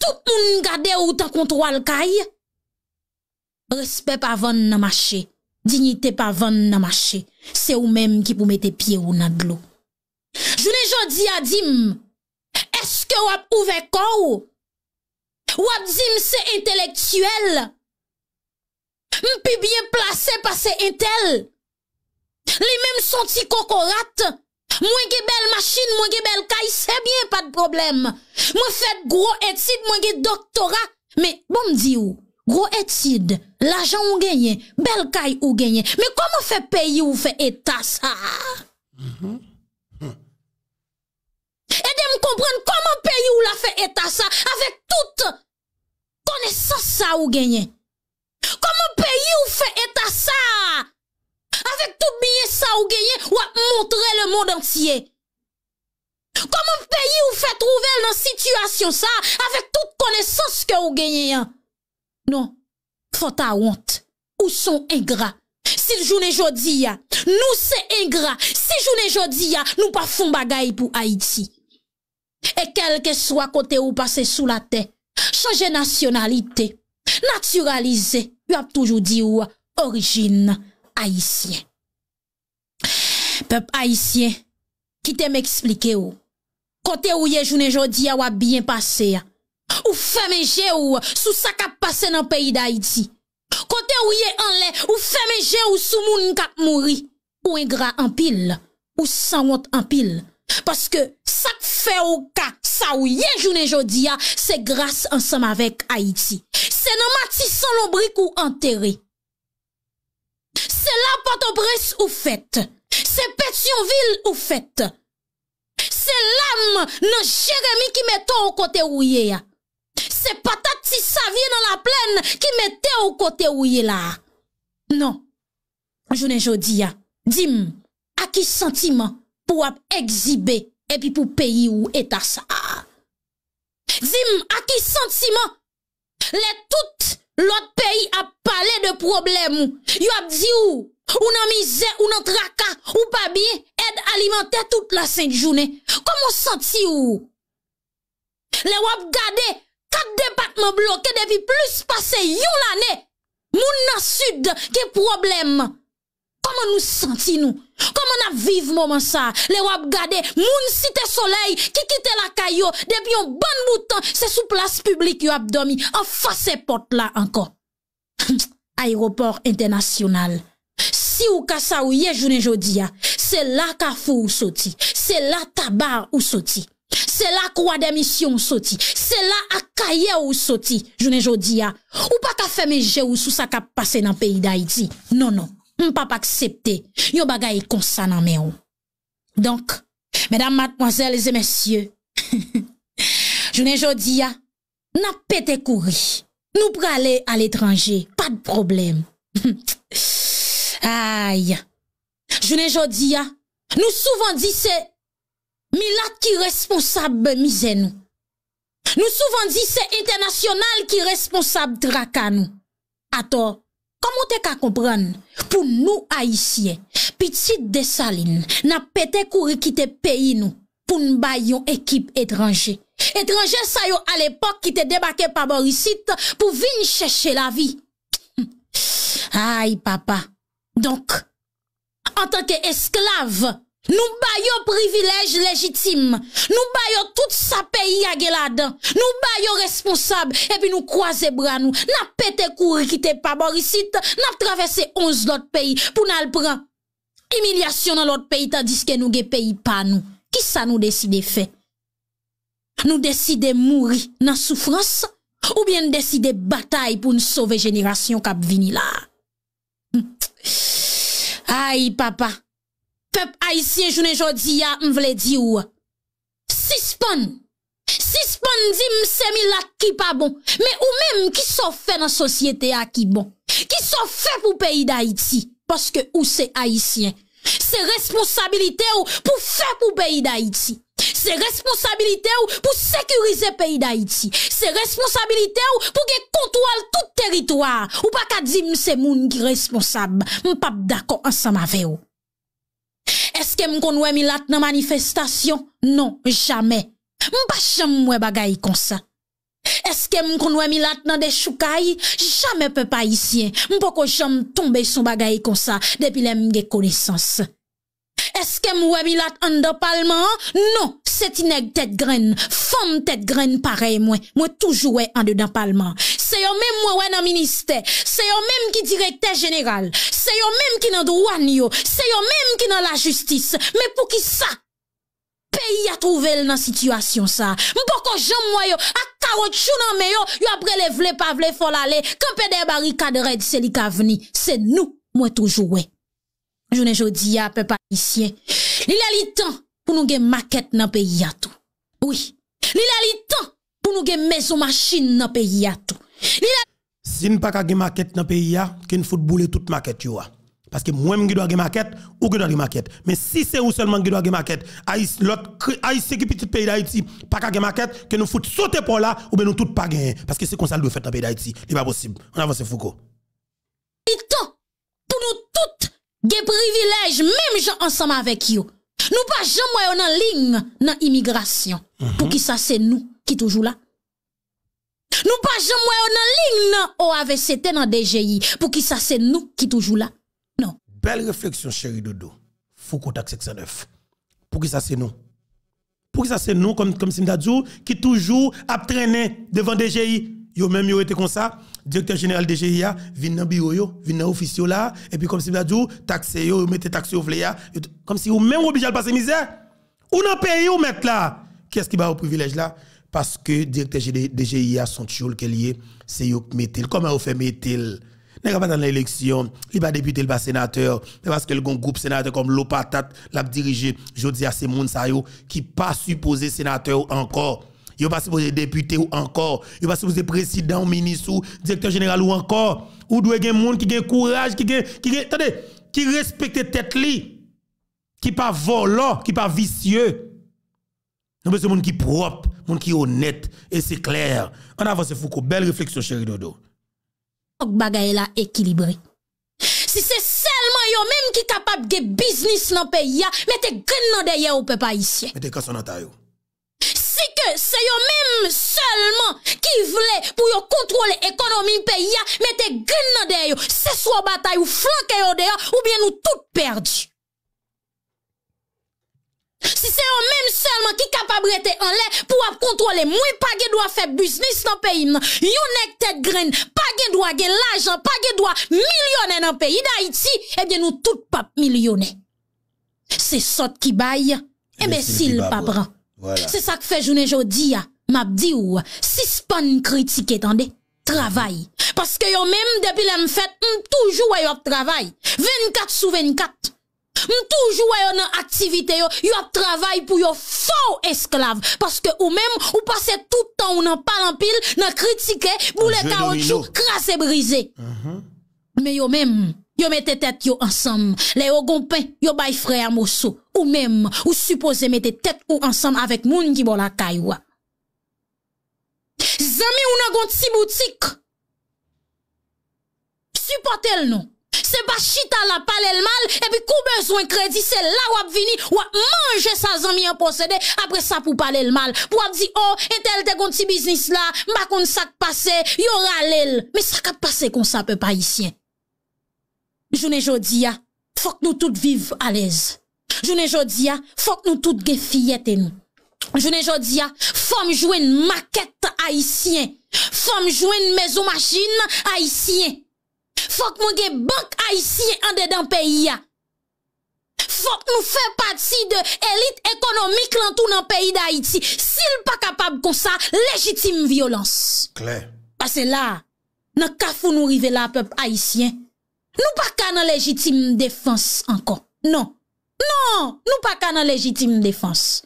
Tout moun gade ou ta kontro al kaye? Respet pa von nan mache, dignite pa von nan mache, se ou menm ki pou mette pie ou nan dlou. Je l'ai jodi a dim, vous wap ouve kou? Wap dim intellectuel. intellectuel. Mpi bien placé parce mêmes intel? Les mêmes sont Moi, j'ai une belle machine, machine, je suis belle caille, c'est bien pas de problème. Moi, fait gros études, moins un doctorat. Mais, bon, me ou? gros études, l'argent ou gagné, belle caille ou gagné. Mais comment fait pays ou fait état ça? Mm-hmm. Aidez-moi comprendre comment pays ou la fait état ça avec toute connaissance ça ou gagné. Comment pays ou fait état ça avec tout bien ça ou gagné ou a le monde entier. Comment pays ou fait trouver dans situation ça avec toute connaissance que ou gagné. Hein? Non, faut ta honte ou sont ingrats. Si journée jodi hein. nous c'est ingrat. Si journée jodi hein, nous pas font bagaille pour Haïti. E kelke swa kote ou pase sou la te, chanje nasyonalite, naturalize, ou ap toujou di ou orijin Aisyen. Pep Aisyen, kite m eksplike ou, kote ou ye jounen jodi ou ap byen pase, ou feme je ou sou sakap pase nan peyi da Aiti. Kote ou ye anle, ou feme je ou sou moun katmouri, ou en gra anpil, ou sanwot anpil. Paske sa te fe ou ka, sa ou ye jounen jodi ya, se grase ansam avek Haiti. Se nan mati san lombri kou anteri. Se la patobres ou fet. Se petion vil ou fet. Se lam nan jeremi ki meton ou kote ou ye ya. Se patati sa vie nan la plen ki meten ou kote ou ye la. Non, jounen jodi ya, dim a ki senti man. pour exhiber et puis pour payer ou état ça. Dis-moi à qui sentiment les toutes l'autre pays a parlé de problème. Yo a dit ou on nan misère ou nan tracas ou pas bien aide alimentaire toute la sainte journée. Comment senti ou? Les wap gardé quatre départements bloqués depuis plus passé une année? mon sud, qui problème? Comment nous sentis nous? Comment on a vivons moment ça? Les wap gade, moun cité soleil, qui quitte la caillou, depuis un bon bout de temps, c'est sous place publique yo abdomi, en face porte là encore. Aéroport international. Si ou ka sa ou ye jounen jodi c'est là kafou ou soti, c'est là tabar ou soti, c'est là croix d'émission ou soti, c'est là akaye ou soti, jounen jodi Ou pas ka fermer ou sous ça ka passe dans pays d'Haïti. Non, non. M pa pa aksepte, yo bagay kon sa nan mè ou. Donk, mèdam matmoazèl, zè mèsyè, jounen jodi ya, na pète kouri. Nou pralè al etranje, pa d'problem. Aya, jounen jodi ya, nou souvan di se milat ki responsab mizè nou. Nou souvan di se internasyonal ki responsab draka nou. Ato. Komon te ka kompran pou nou aisyen. Pitsit de salin na pete kouri kite peyi nou pou n'bay yon ekip etranje. Etranje sayo al epok ki te debake pa borisit pou vin cheshe la vi. Ay papa, donk, an tanke esklave. Nou bayo privilej lejitim, nou bayo tout sa peyi a gela dan, nou bayo responsab, e pi nou kwaze bran nou, nap pete kouri ki te pa borisit, nap travese onz lot peyi pou nan alpran. Emilyasyon nan lot peyi tan diske nou ge peyi pa nou, ki sa nou deside fe? Nou deside mouri nan soufrans, ou bien deside batay pou nou sove jenerasyon kap vini la? Pep Aisyen jounen jodi ya, m vle di ou. Sispon. Sispon di mse mi lak ki pa bon. Me ou men bon? m ki so fe nan sosyete a ki bon. Ki so fe pou peyi da iti. Paske ou se Aisyen. Se responsabilite ou pou fe pou peyi da iti. Se responsabilite ou pou sekurize peyi da iti. Se responsabilite ou pou ge kontwal tout teritoar. Ou pa ka di mse moun ki responsab. M pap dako ansan ma ve ou. Est-ce que m'kon mi milat nan manifestation? Non, jamais. M'pa chame oué bagay comme ça. Est-ce que m'kon mi milat nan des choukay? Jamais pe païsien. ici. M'poko chame tombe son bagay comme ça depuis des connaissances. Eske mwe bilat an de palman an? Non, se ti neg tet gren, fom tet gren parey mwen. Mwen toujou an de palman. Se yo mwen mwen nan minister, se yo mwen ki direkter general, se yo mwen ki nan douan yo, se yo mwen ki nan la justis, mwen pou ki sa, peyi a touvel nan situasyon sa. Mwen pou ko jom mwen yo, ak karot chou nan mwen yo, yo apre le vle pa vle fol ale, kompe de bari kad red seli ka vni. Se nou mwen toujou we. je ne j'ai dit à peu pas ici. Il a le temps pour nous gagner maquette dans pays à tout. Oui. Il a le temps pour nous gagner maison machine dans pays à tout. A... Si nous pas gagner maquette dans pays à, qu'une faut bouler toute maquette yo. Parce que moi-même qui dois gagner maquette ou qui dois gagner maquette. Mais si c'est ou seulement qui dois gagner maquette, l'autre haïtien qui petit pays d'Haïti, pas gagner maquette que nous faut sauter pour là ou bien nous tout pas gagner parce que c'est comme ça le fait dans pays d'Haïti, c'est pas possible. On avance Foucault. Il temps pour nous tout des privilèges, même gens ensemble avec vous Nous pas jamais en ligne dans l'immigration. Mhm. Pour qui ça c'est nous qui toujours là. Nous pas jamais en ligne dans OAVCT dans DGI. Pour qui ça c'est nous qui toujours là. Non. Belle réflexion chérie Dodo. Faut contact 609. Pour qui ça c'est nous. Pour qui ça c'est nous comme comme qui toujours a traîné devant DGI yo même yo était comme ça, directeur général de GIA, vient dans bureau yo, vient dans office là, et puis comme si vous dit, taxe yo, mettez taxe vous vléa, comme si vous même obligé à passer misère. Ou dans pays ou mettre là, qu'est-ce qui va au privilège là? Parce que directeur de GIA sont choul qui lié, c'est yo qui Comment vous fait mettre n'est pas dans l'élection, il pas député, il pas sénateur, parce que le groupe sénateur comme l'Opatat l'a dirigé, je dis à ces gens qui pas supposé sénateur encore yo pas supposé député ou encore. Ils pas êtes président ou ministre ou directeur général ou encore. Ou doit gen monde qui a courage, qui gen, qui gen, attendez, qui respecte tête li. Qui pas volant, qui pas vicieux. Nous un monde qui propre, monde qui honnête et c'est clair. On avance Foucault, belle réflexion chéri Dodo. Bagay la équilibré. Si c'est seulement yo même qui capable de business dans pays, mettez grain dans derrière au peuple haïtien. Mettez vous dans que c'est eux-mêmes seulement qui voulaient pour contrôler l'économie pays a mettre gun dans yeux, c'est soit bataille ou flanquer yo ou bien nous tout perdus. si c'est eux mêmes seulement qui capable en l'air pour contrôler moi pas gain droit faire business dans pays Une nek tête grain pas gain droit gain l'argent pas gain droit millionnaire dans pays d'Haïti eh bien nous toutes pas millionnaire c'est sorte qui baille et eh bien, s'il pas prend. C'est ça que fait journée aujourd'hui. M'a dit ou suspend critique attendez travail parce que yo même depuis la fête toujours yo travail 24 sur 24 toujours yo dans activité yo yo travail pour yo faux esclave parce que ou même ou passe tout le temps ou n'en parle en pile dans critiquer boulet caoutchouc crasse brisé mhm. mais yo même yo mette tet yo ansam, le yo gompen, yo bay frey amosou, ou mem, ou suppose mette tet yo ansam avek moun ki bo la kay wap. Zami ou nan gont si boutik, supportel nou, se bas chita la pale l mal, epi kou bezwen kredi, se la wap vini, wap manje sa zami an posede, apre sa pou pale l mal, pou wap di, oh, entel te gont si biznis la, mba kon sak pase, yo ralel, me sak ap pase kon sape pa yisyen. Jounen jodi ya, fok nou tout vive alez. Jounen jodi ya, fok nou tout ge fiyete nou. Jounen jodi ya, fok nou jouen maket haisyen. Fok nou jouen mezo machin haisyen. Fok nou ge bank haisyen ande dan peyi ya. Fok nou fe pati de elit ekonomik lantou nan peyi da Haiti. Si l pa kapab kon sa, lejitim violans. Pase la, nan kafou nou rivela pep haisyen... Nous pas qu'à légitime défense encore. Non. Non, nous pas qu'à légitime défense.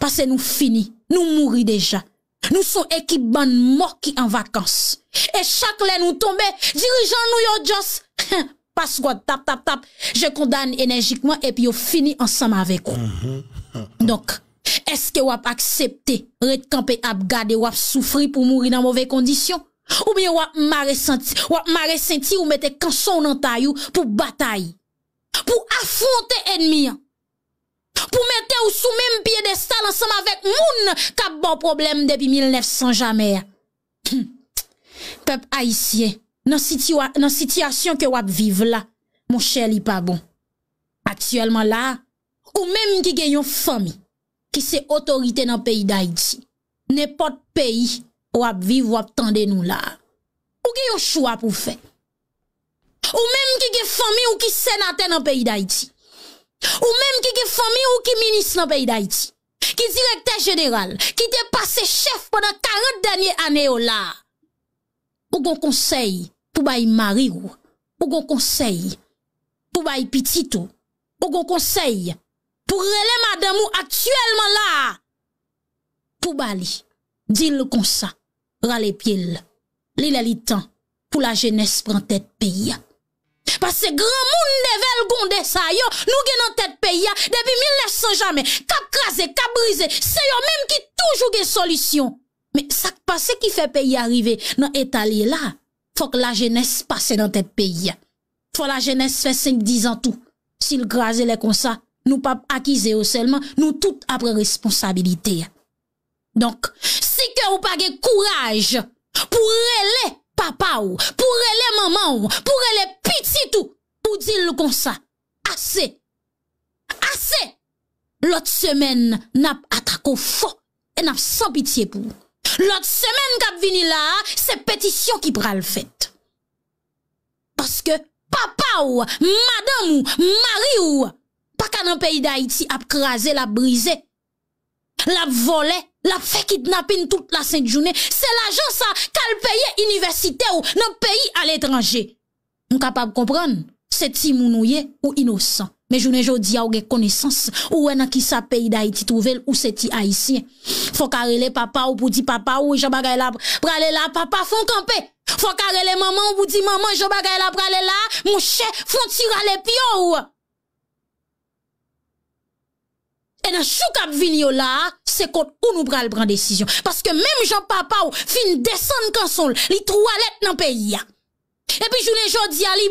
Parce que nous fini, nous mourir déjà. Nous sommes équipe ban mort qui en vacances. Et chaque lè nous tombe, dirigeant nous York jos. Parce quoi, tap, tap, tap. Je condamne énergiquement et puis on fini ensemble avec vous. Mm-hmm. Donc, est-ce que vous acceptez de camper à garder ou souffrir pour mourir dans mauvaises conditions? Ou mi wap mare senti wap mare senti wap mete kanson nan tayou pou batay Pou afonte enmi Pou mete ou sou menm piye de sal ansanm avek moun Kap bon problem depi 1900 jamè Peb Aisyen nan sityasyon ke wap vive la Mon chèl yi pa bon Aksyèlman la Ou menm ki genyon fomi Ki se otorite nan peyi d'Aidji Nè pot peyi Wap viv, wap tende nou la. Ou ki yon chou ap ou fe? Ou mem ki ge fomi ou ki senate nan peyi da iti? Ou mem ki ge fomi ou ki minis nan peyi da iti? Ki direkte jeneral, ki te pase chef pwden 40 denye ane ou la? Ou kon konsey pou bayi marir ou? Ou kon konsey pou bayi pitito? Ou kon konsey pou rele madam ou aktuelman la? Pou bali, di l kon sa. Ra le pil, li le li tan pou la jenès pran tèt peyi. Pas se gran moun de vel gonde sa yo nou gen nan tèt peyi ya, debi 1900 jamè, ka krasè, ka brise, se yo menm ki toujou gen solisyon. Me sak pa se ki fè peyi arive nan etalye la, fòk la jenès pase nan tèt peyi ya. Fòk la jenès fè 5-10 an tou. Sil krasè le konsa, nou pa akize yo selman, nou tout apre responsabilite ya. Donk, si ke ou page kouraj pou rele papa ou, pou rele maman ou, pou rele pitit ou, pou dil kon sa. Ase, ase, lot semen nap atako fo, e nap san pitiye pou. Lot semen kap vini la, se petisyon ki pral fèt. Paske papa ou, madan ou, mari ou, pa kanan peyi da iti ap krasè, la brisé, la volè. la fait kidnapping toute la sainte journée, c'est l'agence ça qu'elle paye université ou dans pays à l'étranger. On capable comprendre, c'est si mounouye ou innocent. Mais je ne dis pas ah, connaissance ou en qui sa pays d'Haïti trouvé ou c'est haïtien. Faut les papa ou pour dire papa ou je là pour aller là, papa font camper. Faut les maman ou pour dire maman je là la aller là mon chef font tirer les pions. Et dans chou Vignola, là, c'est contre où nous pral prendre décision. Parce que même Jean-Papa ou fin descendre sol, li lettres dans pays et puis, vous dis, à li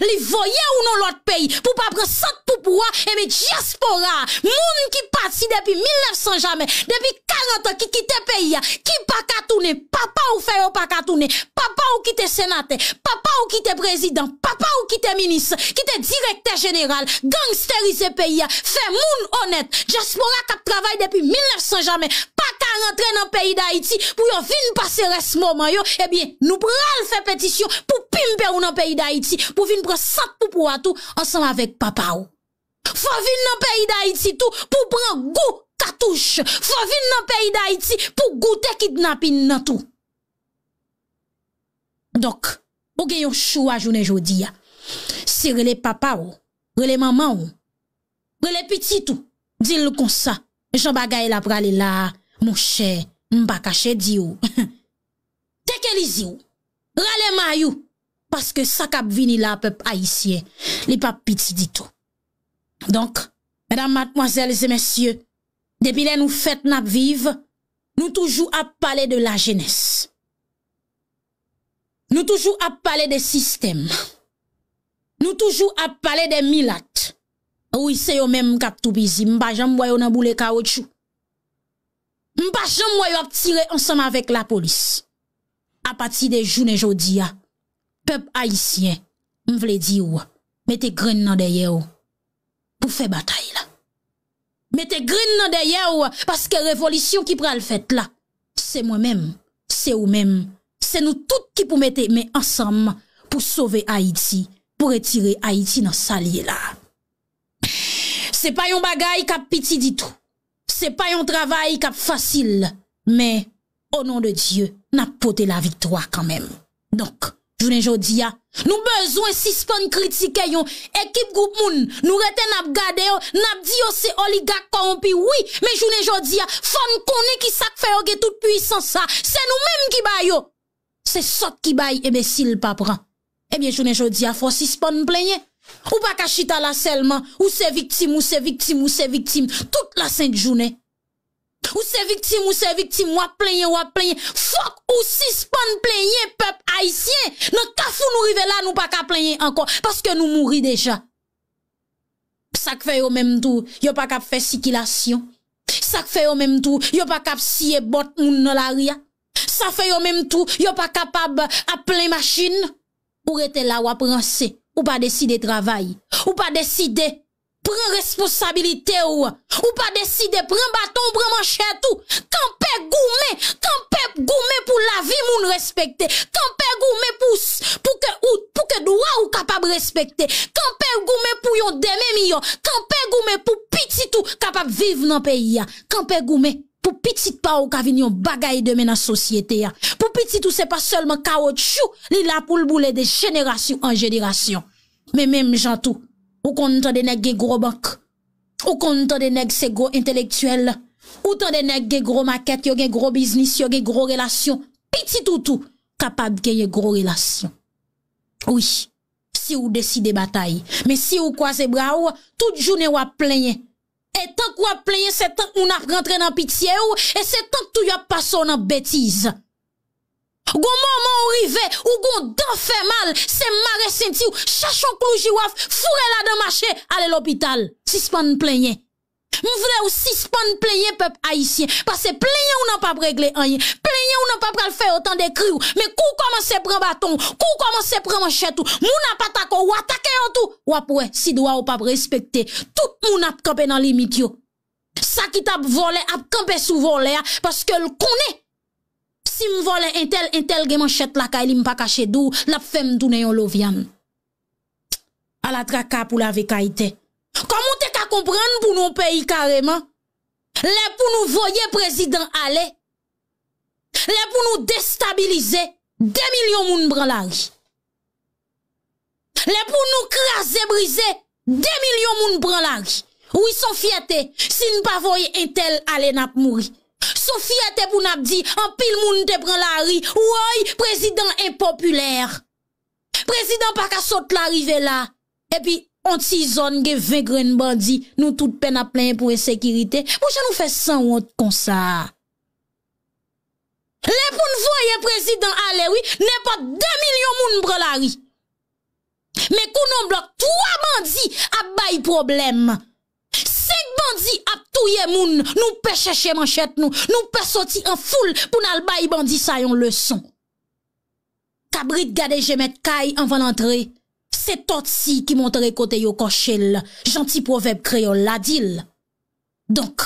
les li voye ou non l'autre pays pour pas prendre tout tout pour et bien, diaspora, monde qui parti depuis 1900 jamais, depuis 40 qui ki pays, qui pas qu'à tourner. papa ou pas qu'à tourner papa ou le sénateur, papa ou le Président papa ou kite ministre, directeur directeur général, le pays. fait monde honnête. diaspora qui travaille depuis 1900 jamais qu'à rentrer dans le pays d'Haïti pour yon fin passer ce moment yo, eh bien, nous prenons faire pétition pour pimper ou dans le pays d'Haïti pour vin prendre ça pour tout ensemble avec papa ou. Faut venir dans le pays d'Haïti tout pour prendre goût cartouche. Faut venir dans le pays d'Haïti pour goûter kidnapping dans tout. Donc, pour avez un choix, journée aujourd'hui, c'est les papa ou, les maman ou, les petit tout, dis-le comme ça. Jean Bagay la aller là. Mouche, mba kache di ou. Teke li zi ou. Rale mayou. Paske sa kap vini la pep a isye. Li pap piti di tou. Donk, edan matmwazel zi mesye, depi le nou fet nap vive, nou toujou ap pale de la jenese. Nou toujou ap pale de sistem. Nou toujou ap pale de milat. Ou ise yo men mkap toubizi. Mba jan mwayo nan boule ka wè chou. Mpa jan mwayo ap tire ansanm avèk la polis. A pati de joun e jodi ya, pep haisyen mvle di ou, mete grin nan deye ou, pou fè batay la. Mete grin nan deye ou, paske revolisyon ki pral fèt la. Se mwen men, se ou men, se nou tout ki pou mete men ansanm, pou sove Haiti, pou retire Haiti nan salye la. Se pa yon bagay kapiti di tout. Se pa ah, yon travay kap fasil. Me, o non de Diyo, napote la vitwa kanmem. Donk, jounen jodi ya, nou bezwen sispan kritike yon. Ekip goup moun, nou rete nap gade yo, nap diyo oh, se oliga kompi. Oui, me jounen jodi ya, fon koni ki sak feyo ge tout puisan sa. Se nou menm ki bay yo. Se sot ki bay, ebe sil papran. Ebyen jounen jodi ya, fon sispan plenye. Ou pas kachita la seulement, ou c'est victime, ou c'est victime, ou c'est victime, toute la sainte journée. Ou c'est victime, ou c'est victime, ou à plaigner, ou à plaigner. Fok ou suspend plaigner, peuple haïtien. Nan kafou nous rive là, nous pas qu'à plaigner encore, parce que nous mourir déjà. Ça fait au même tout, yo pas qu'à faire circulation. Ça fait au même tout, yo pas qu'à siye bot moun dans la ria. Ça fait au même tout, yo pas capable à plein machine. Pour être là ou à ou pas décider travail, ou pas décider prendre responsabilité ou, ou pas décider prendre bâton, prendre manchette ou, camper gourmet, camper gourmet pour la vie moun respecter, camper gourmet pour, pour que, ou, pour que droit ou capable respecter, camper gourmet pour yon demi million, camper gourmet pour piti tout capable vivre dans le pays, camper gourmet pour petit pas ou venir yon bagaille demain société Pour petit tout c'est pas seulement caoutchouc, li la pour boulet de génération en génération. Mais même jantou tout, ou qu'on de des gros banques, ou qu'on des nègres gros intellectuel, ou tant des nèg gros maquette, a gros business, a gros relation, petit tout tout capable gagner gros relations. Oui, si ou décide bataille, mais si ou quoi bras ou, toute journée ou a plein E tan kwa plenye, se tan un ap rentre nan pitiye ou, e se tan tout yon pason nan betize. Gon moun moun rive, ou gon dan fè mal, se mare senti ou, chachon klou jiwaf, fure la de mache, ale l'opital. Si se pan plenye. Mw vle ou sispan pleye pep aisyen Pase pleye ou nan pap regle anye Pleye ou nan pap al fe otan de kri ou Me kou koman se pre baton Kou koman se pre manchet ou Mw nan patako ou atake an tou Wapwe si do a ou pap respekte Tout mw nan ap kope nan limit yo Sakit ap vole ap kope sou vole ya Paske l kone Si m vole entel entel gen manchet la Kaili m pa kache dou Lap fem dounen yon lo vyan A la traka pou la veka ite Kou mw tek comprendre pour nous pays carrément. Les pour nous voyer président aller. Les pour nous déstabiliser. 2 millions moun prend la rue. Les pour nous craser briser. 2 millions moun prend la rue. Oui, son fierté, si nous pas voyer un tel aller n'a mourir. Son fierté pour nous dire, en pile moun te prend la rue. Oui, président impopulaire. Président pas qu'à sauter l'arrivée là. Et puis, On ti zon ge vekren bandi nou tout pen ap plen pou e sekirite, pou jen nou fe san wot kon sa. Le pou nou voye prezidant alewi, ne pa 2 milyon moun brelari. Me kou nou blok 3 bandi ap bayi problem. 5 bandi ap touye moun nou pe cheche manchet nou, nou pe soti an foul pou nal bayi bandi sayon le son. Kabrit gade jemet kay an van antreye, c'est tonts-ci qui montre côté yo cochon. Gentil proverbe créole la Donc,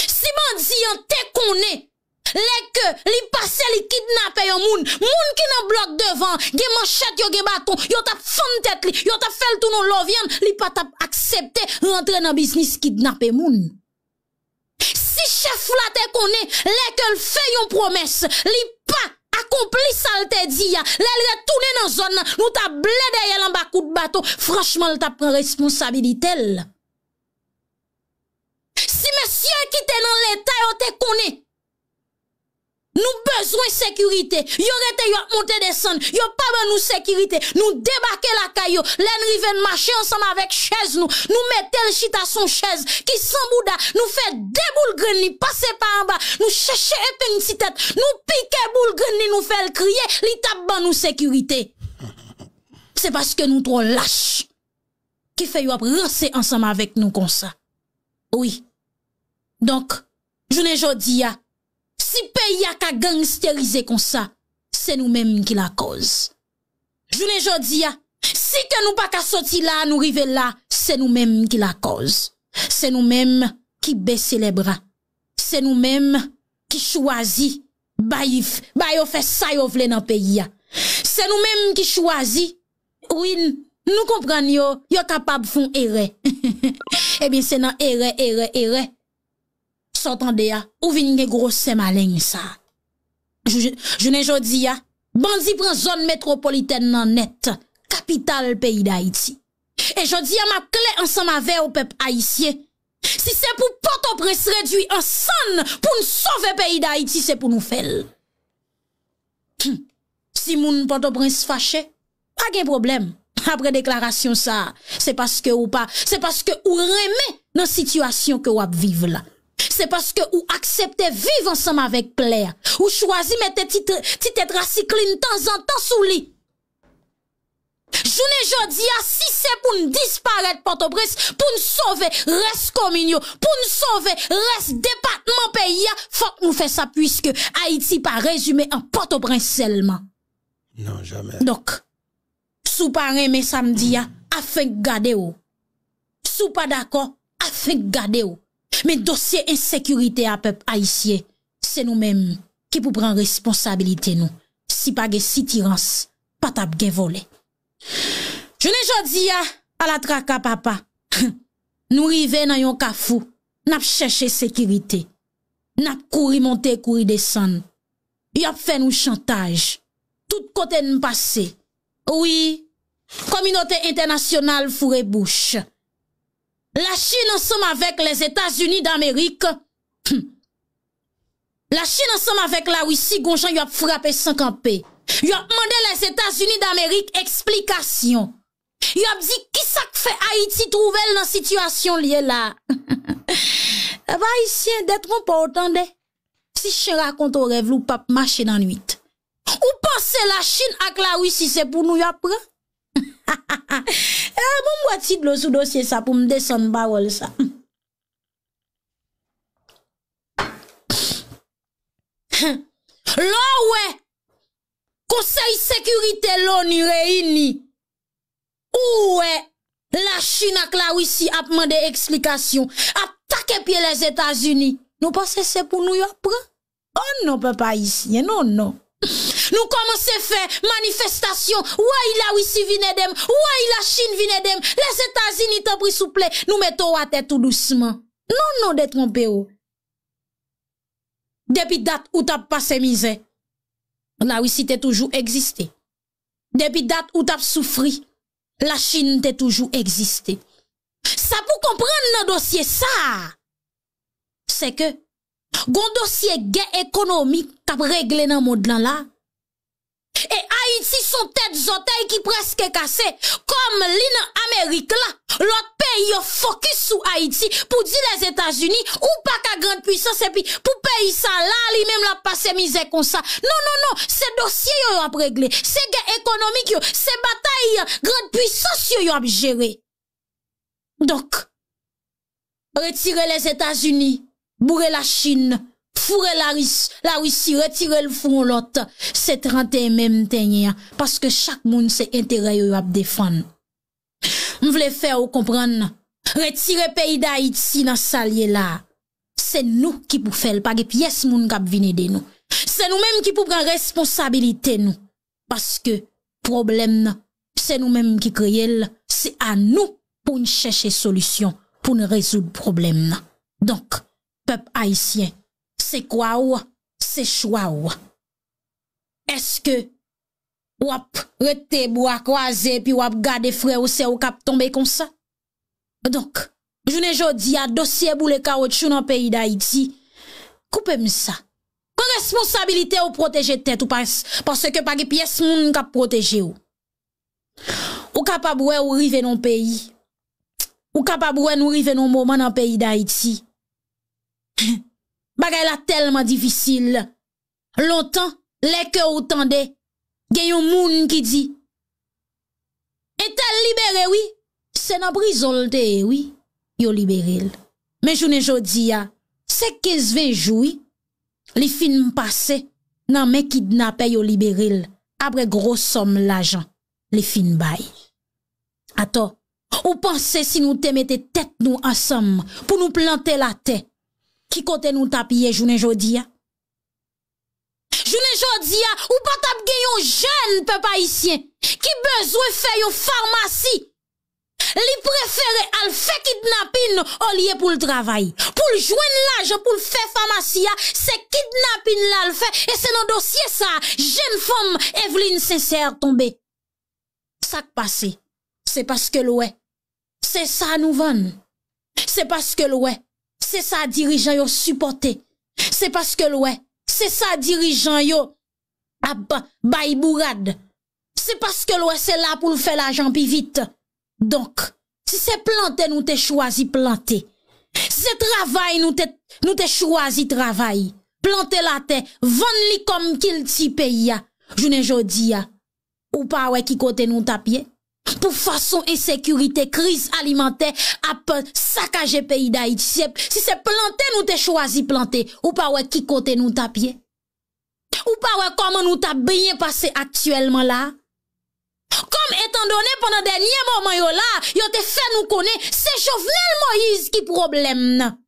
si m'en dit en te est, les que, li passe li kidnappe yon moun, moun qui nan bloc devant, gen manchette yon gen bâton, yon ta fond tête li, yon ta tout non l'ovien, li pa tap rentrer dans le business kidnapper moun. Si chef la te koné, les que fait yon promesse, li pas akompli sa l te di ya, lè lè toune nan zon nan, nou ta blè de yè lan bakout bato, franchman l ta pren responsabili tel. Si mè syen ki te nan lè, tayo te konè. Nou bezwen sekurite. Yo rete yo ap monte de san. Yo pa ban nou sekurite. Nou debake la kayo. Lenri ven mache ansama vek chez nou. Nou metel chita son chez. Ki san bouda. Nou fe deboul greni. Pase pa anba. Nou cheche epen si tete. Nou pike boul greni. Nou fel kriye. Li tap ban nou sekurite. Se baske nou tro lache. Ki fe yo ap rase ansama vek nou konsa. Ouye. Donk. Jounen jodi ya. Si peyi a ka gangsterize kon sa, se nou menm ki la koz. Jounen jodi a, si ke nou pa ka soti la, nou rive la, se nou menm ki la koz. Se nou menm ki bese le bra. Se nou menm ki chwazi, ba yo fe sayo vle nan peyi a. Se nou menm ki chwazi, ouin, nou kompran yo, yo kapab fon ere. E eh bin se nan ere, ere, ere. Sotande ya, ou vin nge gros se malen sa. Je ne jodi ya, bandi pren zon metropoliten nan net, kapital peyi da Haiti. E jodi ya, ma kle ansan ma ve ou pep Haitie. Si se pou Port-au-Prince redwi ansan pou n'sove peyi da Haiti, se pou nou fel. Si moun Port-au-Prince fache, aken problem. Apre deklarasyon sa, se paske ou pa, se paske ou reme nan sitwasyon ke wap vive la. Se paske ou aksepte vive ansem avèk plè. Ou chwazi mette tit etre asikli n tan zan tan sou li. Jounen jodi a, si se pou n disparet Port-au-Prince, pou n sove res kominyo, pou n sove res depatman peyi a, fòk nou fè sa pwiske Haïti pa rezume an Port-au-Prince selman. Non, jamè. Dok, sou pa reme samdi a, afèk gade ou. Sou pa dako, afèk gade ou. Men dosye ensekurite a pep a isye, se nou menm ki pou pran responsabilite nou. Si pa gen sitirans, pat ap gen vole. Jene jodi ya, ala traka papa. Nou rive nan yon kafou, nap chèche sekurite. Nap kouri monte, kouri desen. Yop fè nou chantaj, tout kote n'pase. Ou yi, kominote internasyonal fure boucha. La chine an som avek les Etats-Unis d'Amerik. La chine an som avek la wisi gonjan yop frape 50P. Yop mande les Etats-Unis d'Amerik eksplikasyon. Yop di kisa kfe Haiti trouvel nan sitwasyon liye la. E ba yisien det moun pa otan de. Si chen rakonto rev lou pap mache nan 8. Ou pase la chine ak la wisi se pou nou yop pre. Ha ha ha ha, e eh, moun bwa tit lo sou dosye sa pou m de son barol sa. Lo we, konsey sekurite lo ni reini. Ou we, la chine ak la wisi apman de eksplikasyon, ap take pie les Etats-Unis. Nou pa se se pou nou yo apre? Oh On nou pe pa isye, oh nou nou. Nous commençons à faire manifestation. Où est la wisi vinedem est la Chine vinedem Les états unis vous pris souple mettons à tête tout doucement Non non Depuis Depuis date date où t'as passé misé, La wisi te toujours la Depuis date où t'as souffri, La Chine te toujours existé Ça pour comprendre nos dossiers ça. C'est que. Gon dossier économique ekonomi kap réglé nan le monde-là. Et Haïti, son tête zotey qui presque cassé Comme li amérique là pays pays a focus sur Haïti Haiti dire les états unis ou pas qu'à grande puissance puis pour payer sa la li même la passé misère comme ça Non, non, non, Ce dossier yo yo réglé. ces guerre économique, ces C'est puissance yo yon ap Donc, retirez les états unis Boure la chine, foure la risi, la risi retire l foun lot, se trante emem tenye. Paske chak moun se entereyo ap defan. M vle fe ou kompran, retire peyi da itsi nan salye la. Se nou ki pou fel, page piyes moun kap vine denou. Se nou menm ki pou pran responsabilite nou. Paske problem nan, se nou menm ki kriye l, se an nou pou n cheche solusyon, pou n rezoud problem nan. Donk. Pep aisyen, se kwa ou, se chwa ou. Eske wap rete bou akwaze, pi wap gade fre ou se ou kap tombe kon sa? Donk, jounen jodi a dosye bou le ka wot chou nan peyi da iti, koupem sa. Kon responsabilite ou proteje tet ou panse, panse ke pagi piyes moun nou kap proteje ou. Ou kap abouen ou rive nan peyi, ou kap abouen ou rive nan mouman nan peyi da iti, Bagay la telman difisil. Lontan, leke ou tende, gen yon moun ki di, etel libere wii, se nan bri zolte wii, yon liberil. Men jounen jodi ya, se kez vej wii, li finm pase, nan men kidnapè yon liberil, apre grosom la jan, li finm bay. Ato, ou panse si nou te mette tet nou ansam, pou nou plantè la te, qui côté nous je tapier journée aujourd'hui journée aujourd'hui ou pas pas gagner un jeune peuple haïtien qui besoin faire une pharmacie li préféré le fait kidnapping au lieu pour le travail pour joindre l'argent pour faire pharmacie c'est kidnapping là le fait et c'est nos dossiers ça jeune femme Evelyne sincère tombée ça passé c'est parce que l'ouais c'est ça nous vend c'est parce que l'ouais c'est ça dirigeant yo supporté. C'est parce que ouais, c'est ça dirigeant yo à bay C'est parce que ouais, c'est là pour faire l'argent plus vite. Donc, si c'est planté, nous t'ai choisi planté. c'est travail nous t'ai nous t'ai choisi travail. Planter la terre, vendre li comme qu'il t'y paye. Je ne jodi ou pas ouais qui côté nous tapier. pou fason e sekurite kriz alimentè ap sakaje peyi da itsep. Si se plantè nou te chwazi plantè, ou pa wè ki kote nou tapye? Ou pa wè koman nou tap bien pase aktuelman la? Kom etan donè, pwana denye moman yo la, yo te fè nou konè, se Jovenel Moïse ki problem nan.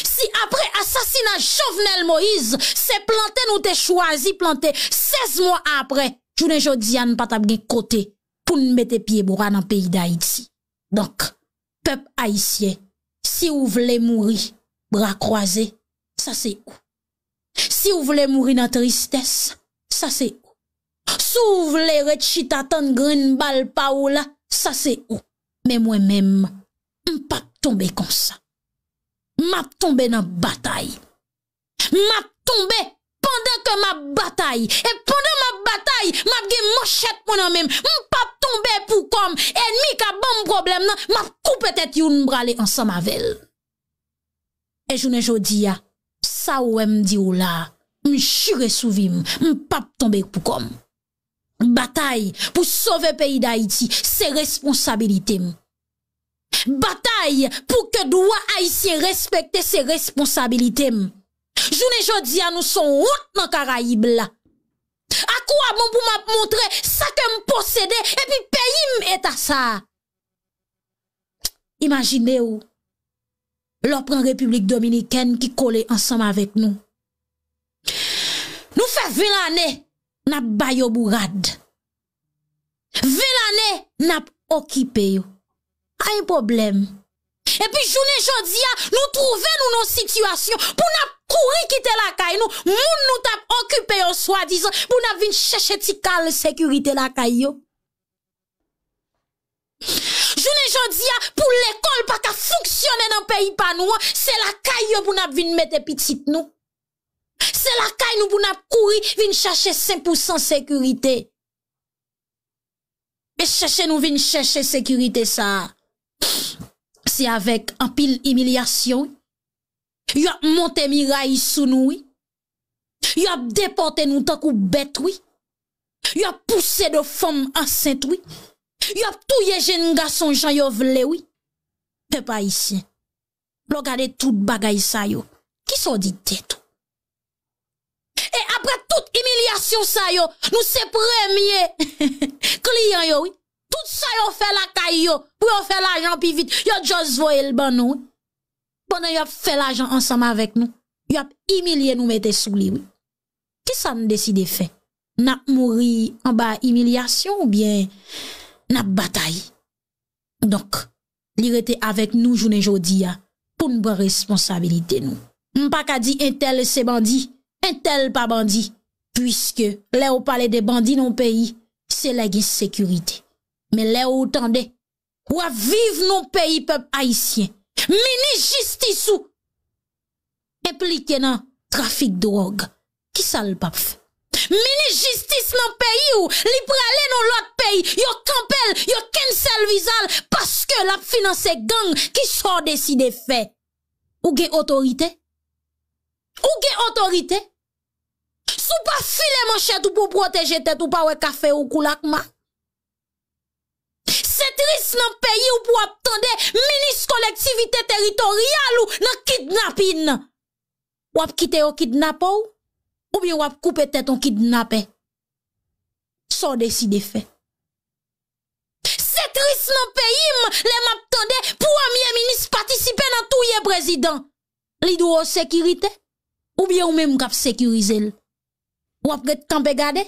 Si apre asasina Jovenel Moïse, se plantè nou te chwazi plantè, sez mwa apre, jounen jo diyan patabge kote. pou n mette pie bora nan peyi da it si. Donk, pep a isye, si ou vle mouri, bra kwoaze, sa se ou. Si ou vle mouri nan tristesse, sa se ou. Si ou vle rechita tan green ball pa ou la, sa se ou. Men mwen men, m pa tombe kon sa. Ma tombe nan batay. Ma tombe! pande ke ma batay, e pande ma batay, ma gen moshet mounan men, m pap tombe pou kom, enmi ka bom problem nan, ma koupet et yon brale ansan ma vel. E jounen jodi ya, sa ou em di ou la, m jire souvi m, m pap tombe pou kom. Batay pou sove peyi da iti, se responsabilite m. Batay pou ke doua a iti respekte se responsabilite m. Jounen jodyan nou son wot nan kara yib la. A kwa moun pou m ap montre sa ke m posede epi peyi m et a sa. Imagine ou lopran Republik Dominiken ki kole ansam avet nou. Nou fe vel ane nap bayo m ou rad. Vel ane nap okipe yo. A yon probleme. Et puis, journée, aujourd'hui, nous trouvons nous nos situations pour nous courir quitter la caille, nous, moun nous t'a occupé en soi-disant, pour nous chercher t'y sécurité la caille, je ne dis ah, pour l'école pas qu'à fonctionner dans le pays pas nous, hein. c'est la caille pour nous mettre petit nous. C'est la caille pour nous courir, chercher 5% sécurité. Et chercher nous venir chercher sécurité ça. avèk an pil imilyasyon wè, yo ap monte mi ray sou nou wè, yo ap depote nou takou bet wè, yo ap pousse de fòm ansènt wè, yo ap tou ye jen nga son jan yo vle wè, pe pa isi, lo gade tout bagay sa yo, ki son di tèt wè. E apre tout imilyasyon sa yo, nou se premye kliyan yo wè, Tout sa yon fè la kay yo, pou yon fè la jan pi vit. Yon Jos voye l ban nou. Bonnen yon fè la jan ansama avèk nou. Yon ap imilye nou mette sou li. Ki sa nou deside fè? Nap mouri an ba imilyasyon ou bien nap batay? Donk, li rete avèk nou jounen jodi ya pou nou ba responsabilite nou. Mpa ka di entel se bandi, entel pa bandi. Puiske le ou pale de bandi nou peyi, se legi sekurite. Me le ou tande, wap vive nou peyi pep aisyen. Mini jistis ou, eplike nan trafik drog. Ki sal paf? Mini jistis nan peyi ou, li prale nan lot peyi, yo kampel, yo kensel vizal, paske la finanse gang ki so de si de fe. Ou ge otorite? Ou ge otorite? Sou paf file man chet ou pou proteje tet ou pawe kafe ou kulakman? Tris nan peyi ou pou wap tende, minis kolektivite teritorial ou nan kidnap in. Wap kite yo kidnap ou, oubyen wap koupe teton kidnap e. Sode si defen. Se tris nan peyi m, le map tende, pou amye minis patisipe nan touye prezident. Lidwo o sekirite, oubyen oumen m kap sekirize l. Wap get tampe gade,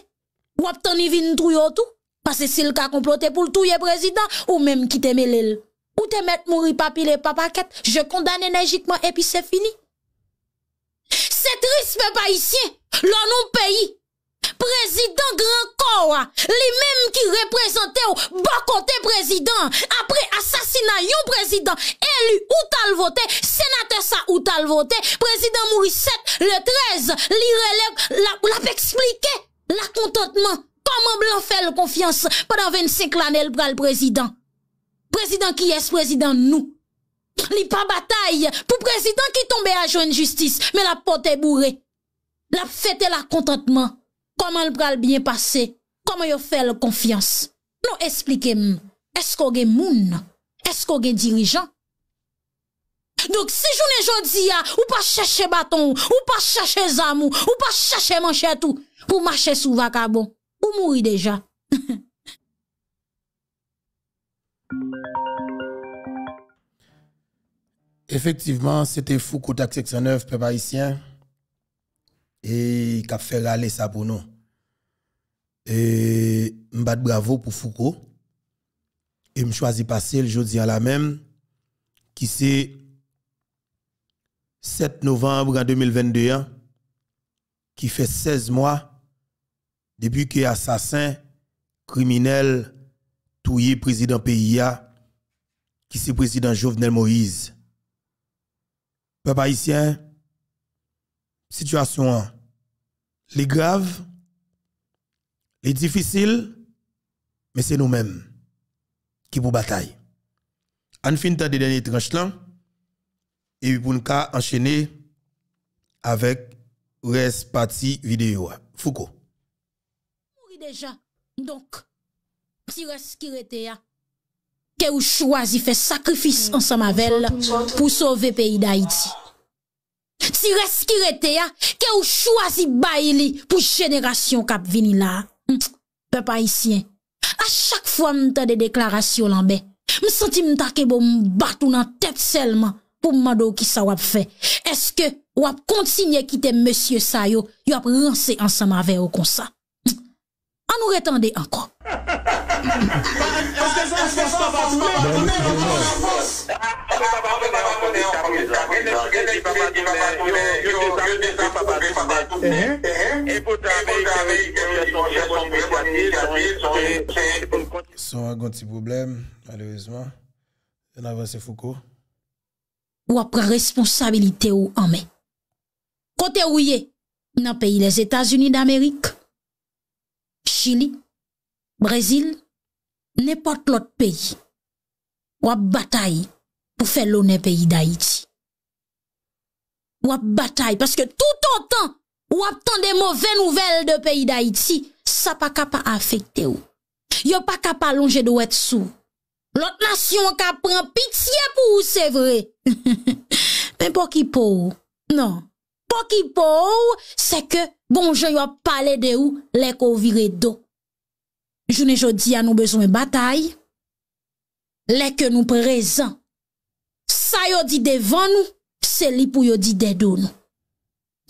wap teni vin truyo tou, Parce que le cas comploté pour tout le président, ou même qui t'aime l'el. Ou te mettre mourir papi les papaquette, je condamne énergiquement et puis c'est fini. C'est triste, pas ici. l'on n'en pays. Président grand corps, les même qui représentaient au bon côté président, après assassinat yon président, élu ou t'as voté, sénateur ça ou t'as voté, président mouri 7, le 13, li la, la expliqué, la contentement. Koman blan fè l konfians padan 25 l anè l pral prezidant? Prezidant ki es prezidant nou? Li pa batay pou prezidant ki tombe a joun justice men la potè bourè. La fètè la kontantman. Koman l pral byen pase? Koman yo fè l konfians? Non esplike moun. Esko gen moun? Esko gen dirijan? Dok si jounen jodi ya, ou pa chèche baton, ou pa chèche zamou, ou pa chèche manchè tou, ou machè sou vakabon. ou mourir déjà. Effectivement, c'était Foucault, taxe 609, peuple haïtien, et qui a fait râler ça pour nous. Et m'bat bravo pour Foucault. Et me choisi passer le jeudi à la même, qui c'est 7 novembre 2022, hein, qui fait 16 mois depuis que assassin, criminel, touillé président PIA, qui c'est président Jovenel Moïse. Peuple haïtien, situation, les graves, les difficiles, mais c'est nous-mêmes qui pour bataille. En fin de dernier tranche là, et pour nous enchaîner avec reste partie vidéo. Foucault. Deja, donk, ti reskirete ya, ke ou chwazi fe sakrifis an samavell pou sove peyi da iti. Ti reskirete ya, ke ou chwazi bayili pou jeneration kap vinila. Mp, pe pa isyen, a chak fwa mta de deklarasyon lanbe, msanti mta ke bo mbartou nan tet selman pou mwado ki sa wap fe. Eske wap kontsine kite msye sayo, yop rense an samavell kon sa. On nous retendait encore. sont un petit problème, malheureusement. On avance Foucault. Ou après responsabilité ou en main. Côté où dans le pays les États-Unis d'Amérique. Chile, Brésil, nèpot lot peyi, wap batay pou fè lonè peyi d'Haïti. Wap batay, paske tout an tan wap tan de mouve nouvel de peyi d'Haïti, sa pa kapa afekte ou. Yo pa kapa longe de wè t'sou. Lot nasyon ka pren pitiè pou ou, sè vre. Pen po ki pou ou, nan. pour, c'est que bon je a parlé de où les viré d'eau. Je ne dit, à nous besoin bataille. Les que nous présent. Ça yo dit devant nous, c'est lui pour yo dit des nous.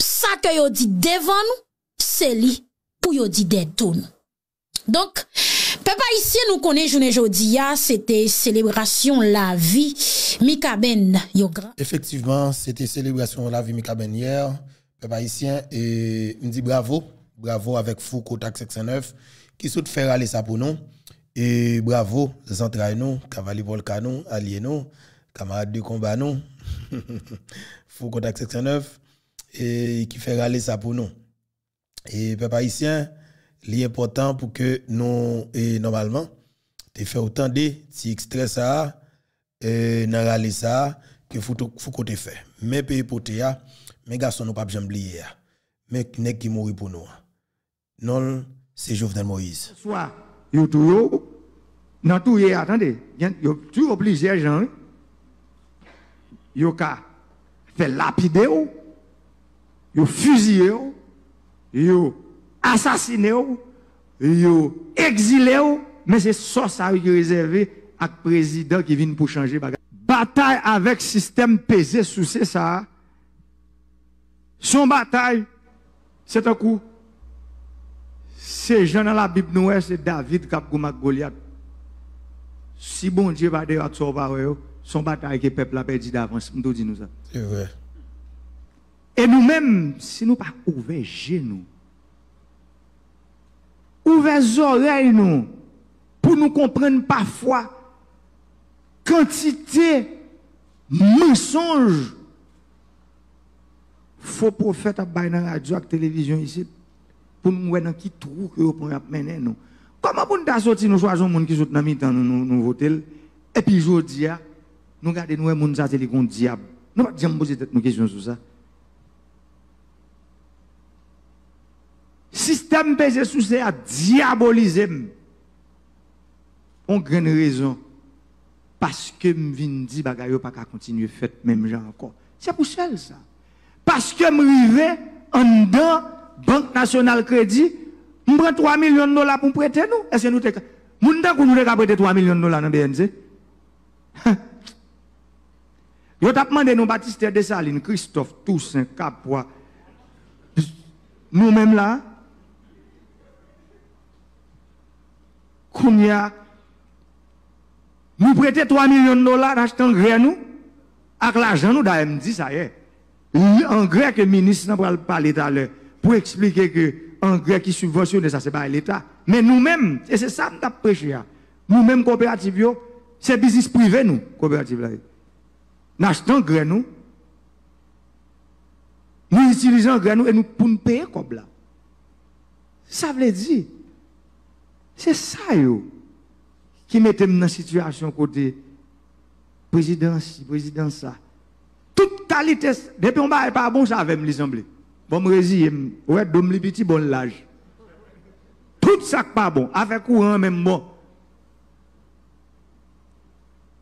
Ça que yo dit devant nous, c'est lui pour yo dit des nous. Donc, Papa haïtien nous connaît journée c'était célébration la vie Mikaben, Ben Effectivement, c'était célébration la vie Mika Ben hier. Papa haïtien et me dit bravo, bravo avec Foucault 69. qui souhaite faire aller ça pour nous et bravo Zantraï nous, Cavalier Volcano, nous, camarade de combat nous. Fou 69. et qui fait aller ça pour nous. Et papa haïtien l'important pour que nous, et normalement, tu fais autant de si extrait ça, euh, dans ça, que faut faut côté fait. Mais pays pour te, mes garçons, nous pas jamais oublier. Mais nèg qui mourit pour nous. Non, c'est Jovenel Moïse. Soit, yo tout nan tout y attendez, yo tu obligé gens yo ka fait lapider yo fusiller yo assassiné ou, yo exilé ou, mais c'est ça ça qui est réservé à président qui vient pour changer Bataille avec système pesé sous c'est ça. Son bataille, c'est un coup. C'est jean dans la Bible, nous, c'est David qui a Goliath. Si bon Dieu va dire à son son bataille que est peuple a perdu d'avance, nous nous ça. Et nous-mêmes, si nous pas ouvert genoux, Ouvrez les oreilles nous pour nous comprendre parfois quantité mensonge faux prophète à bailler dans la radio et la télévision ici pour nous voir dans qui trou que vous pouvez mener nous. Comment pour nous sortir nous choisir monde qui sont dans mi-temps nous nous et puis aujourd'hui nous garder nous qui ça c'est les diable. Nous pas dire poser des nous question sur ça. Système basé sur ça e a diabolisé. On une raison. Parce que me vinn dit bagayo pas qu'à continuer fête même genre encore. C'est pour ça ça. Parce que me en dedans Banque Nationale Crédit, me prend 3 millions de dollars pour prêter nous. Est-ce que nous t'es Moun dan kou nou prêter 3 millions de dollars dans BNZ Yo t'a mande nous, Baptiste Desaline, Christophe, Toussaint, Capois nous même là, Kounia, nous prêter 3 millions de dollars d'acheter un nous, avec l'argent nous, avons. dit ça y est. que le ministre n'a pas tout à l'heure, pour expliquer que Grèce qui subventionne, ça, c'est pas l'État. Mais nous-mêmes, et c'est ça que nous prêché, hein. nous-mêmes, coopératives, c'est business privé, nous, coopératives. Nous achetons un nous, nous utilisons un nous et nous pour nous payer comme là. Ça veut dire. C'est ça yo, qui mettait dans la situation côté président président ça. Toute qualité, depuis on va pas bon ça avait me Bon me résilier, ouais, dom li petit bon l'âge. Tout ça pas bon, avec courant même bon.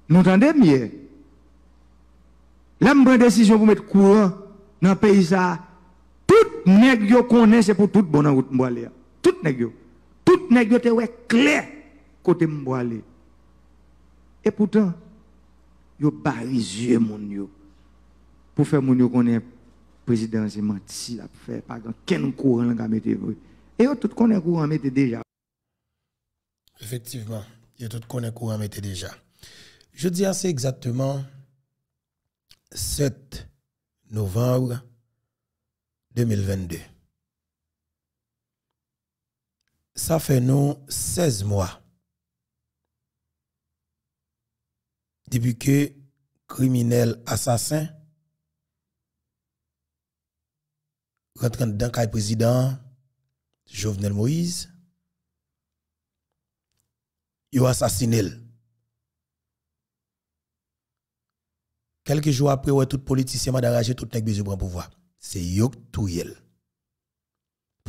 Nous entendez bien. Là, prend décision pour mettre courant dans le pays. Ça, tout nègre connaît, c'est pour tout bon en route. Tout nègre tout nèg yo te wè clair côté m'bo Et pourtant yo bari yeux moun yo pour faire moun yo connaît président c'est menti la faire pas grand ken courant la mettre et yo tout connaît courant mette déjà. Effectivement, yo tout connaît courant mette déjà. Je dis assez exactement 7 novembre 2022. ça fait nous 16 mois depuis que criminel assassin rentre dans le président Jovenel Moïse, il a assassiné. Quelques jours après, ouais, tout politicien m'a ont tout le pouvoir. C'est Yok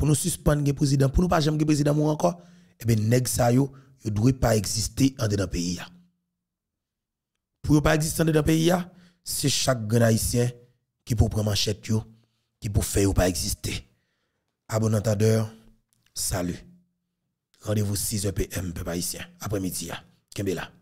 pour nous suspendre le président, pour nous pas jamais le président encore, eh bien, nèg ça yo, yo doit pas exister en dedans pays Pour ne pas exister en dedans pays c'est chaque grand haïtien qui pour prendre manchette yo, qui pour faire ou pas exister. À salut. Rendez-vous 6h PM, peuple haïtien, après-midi. là.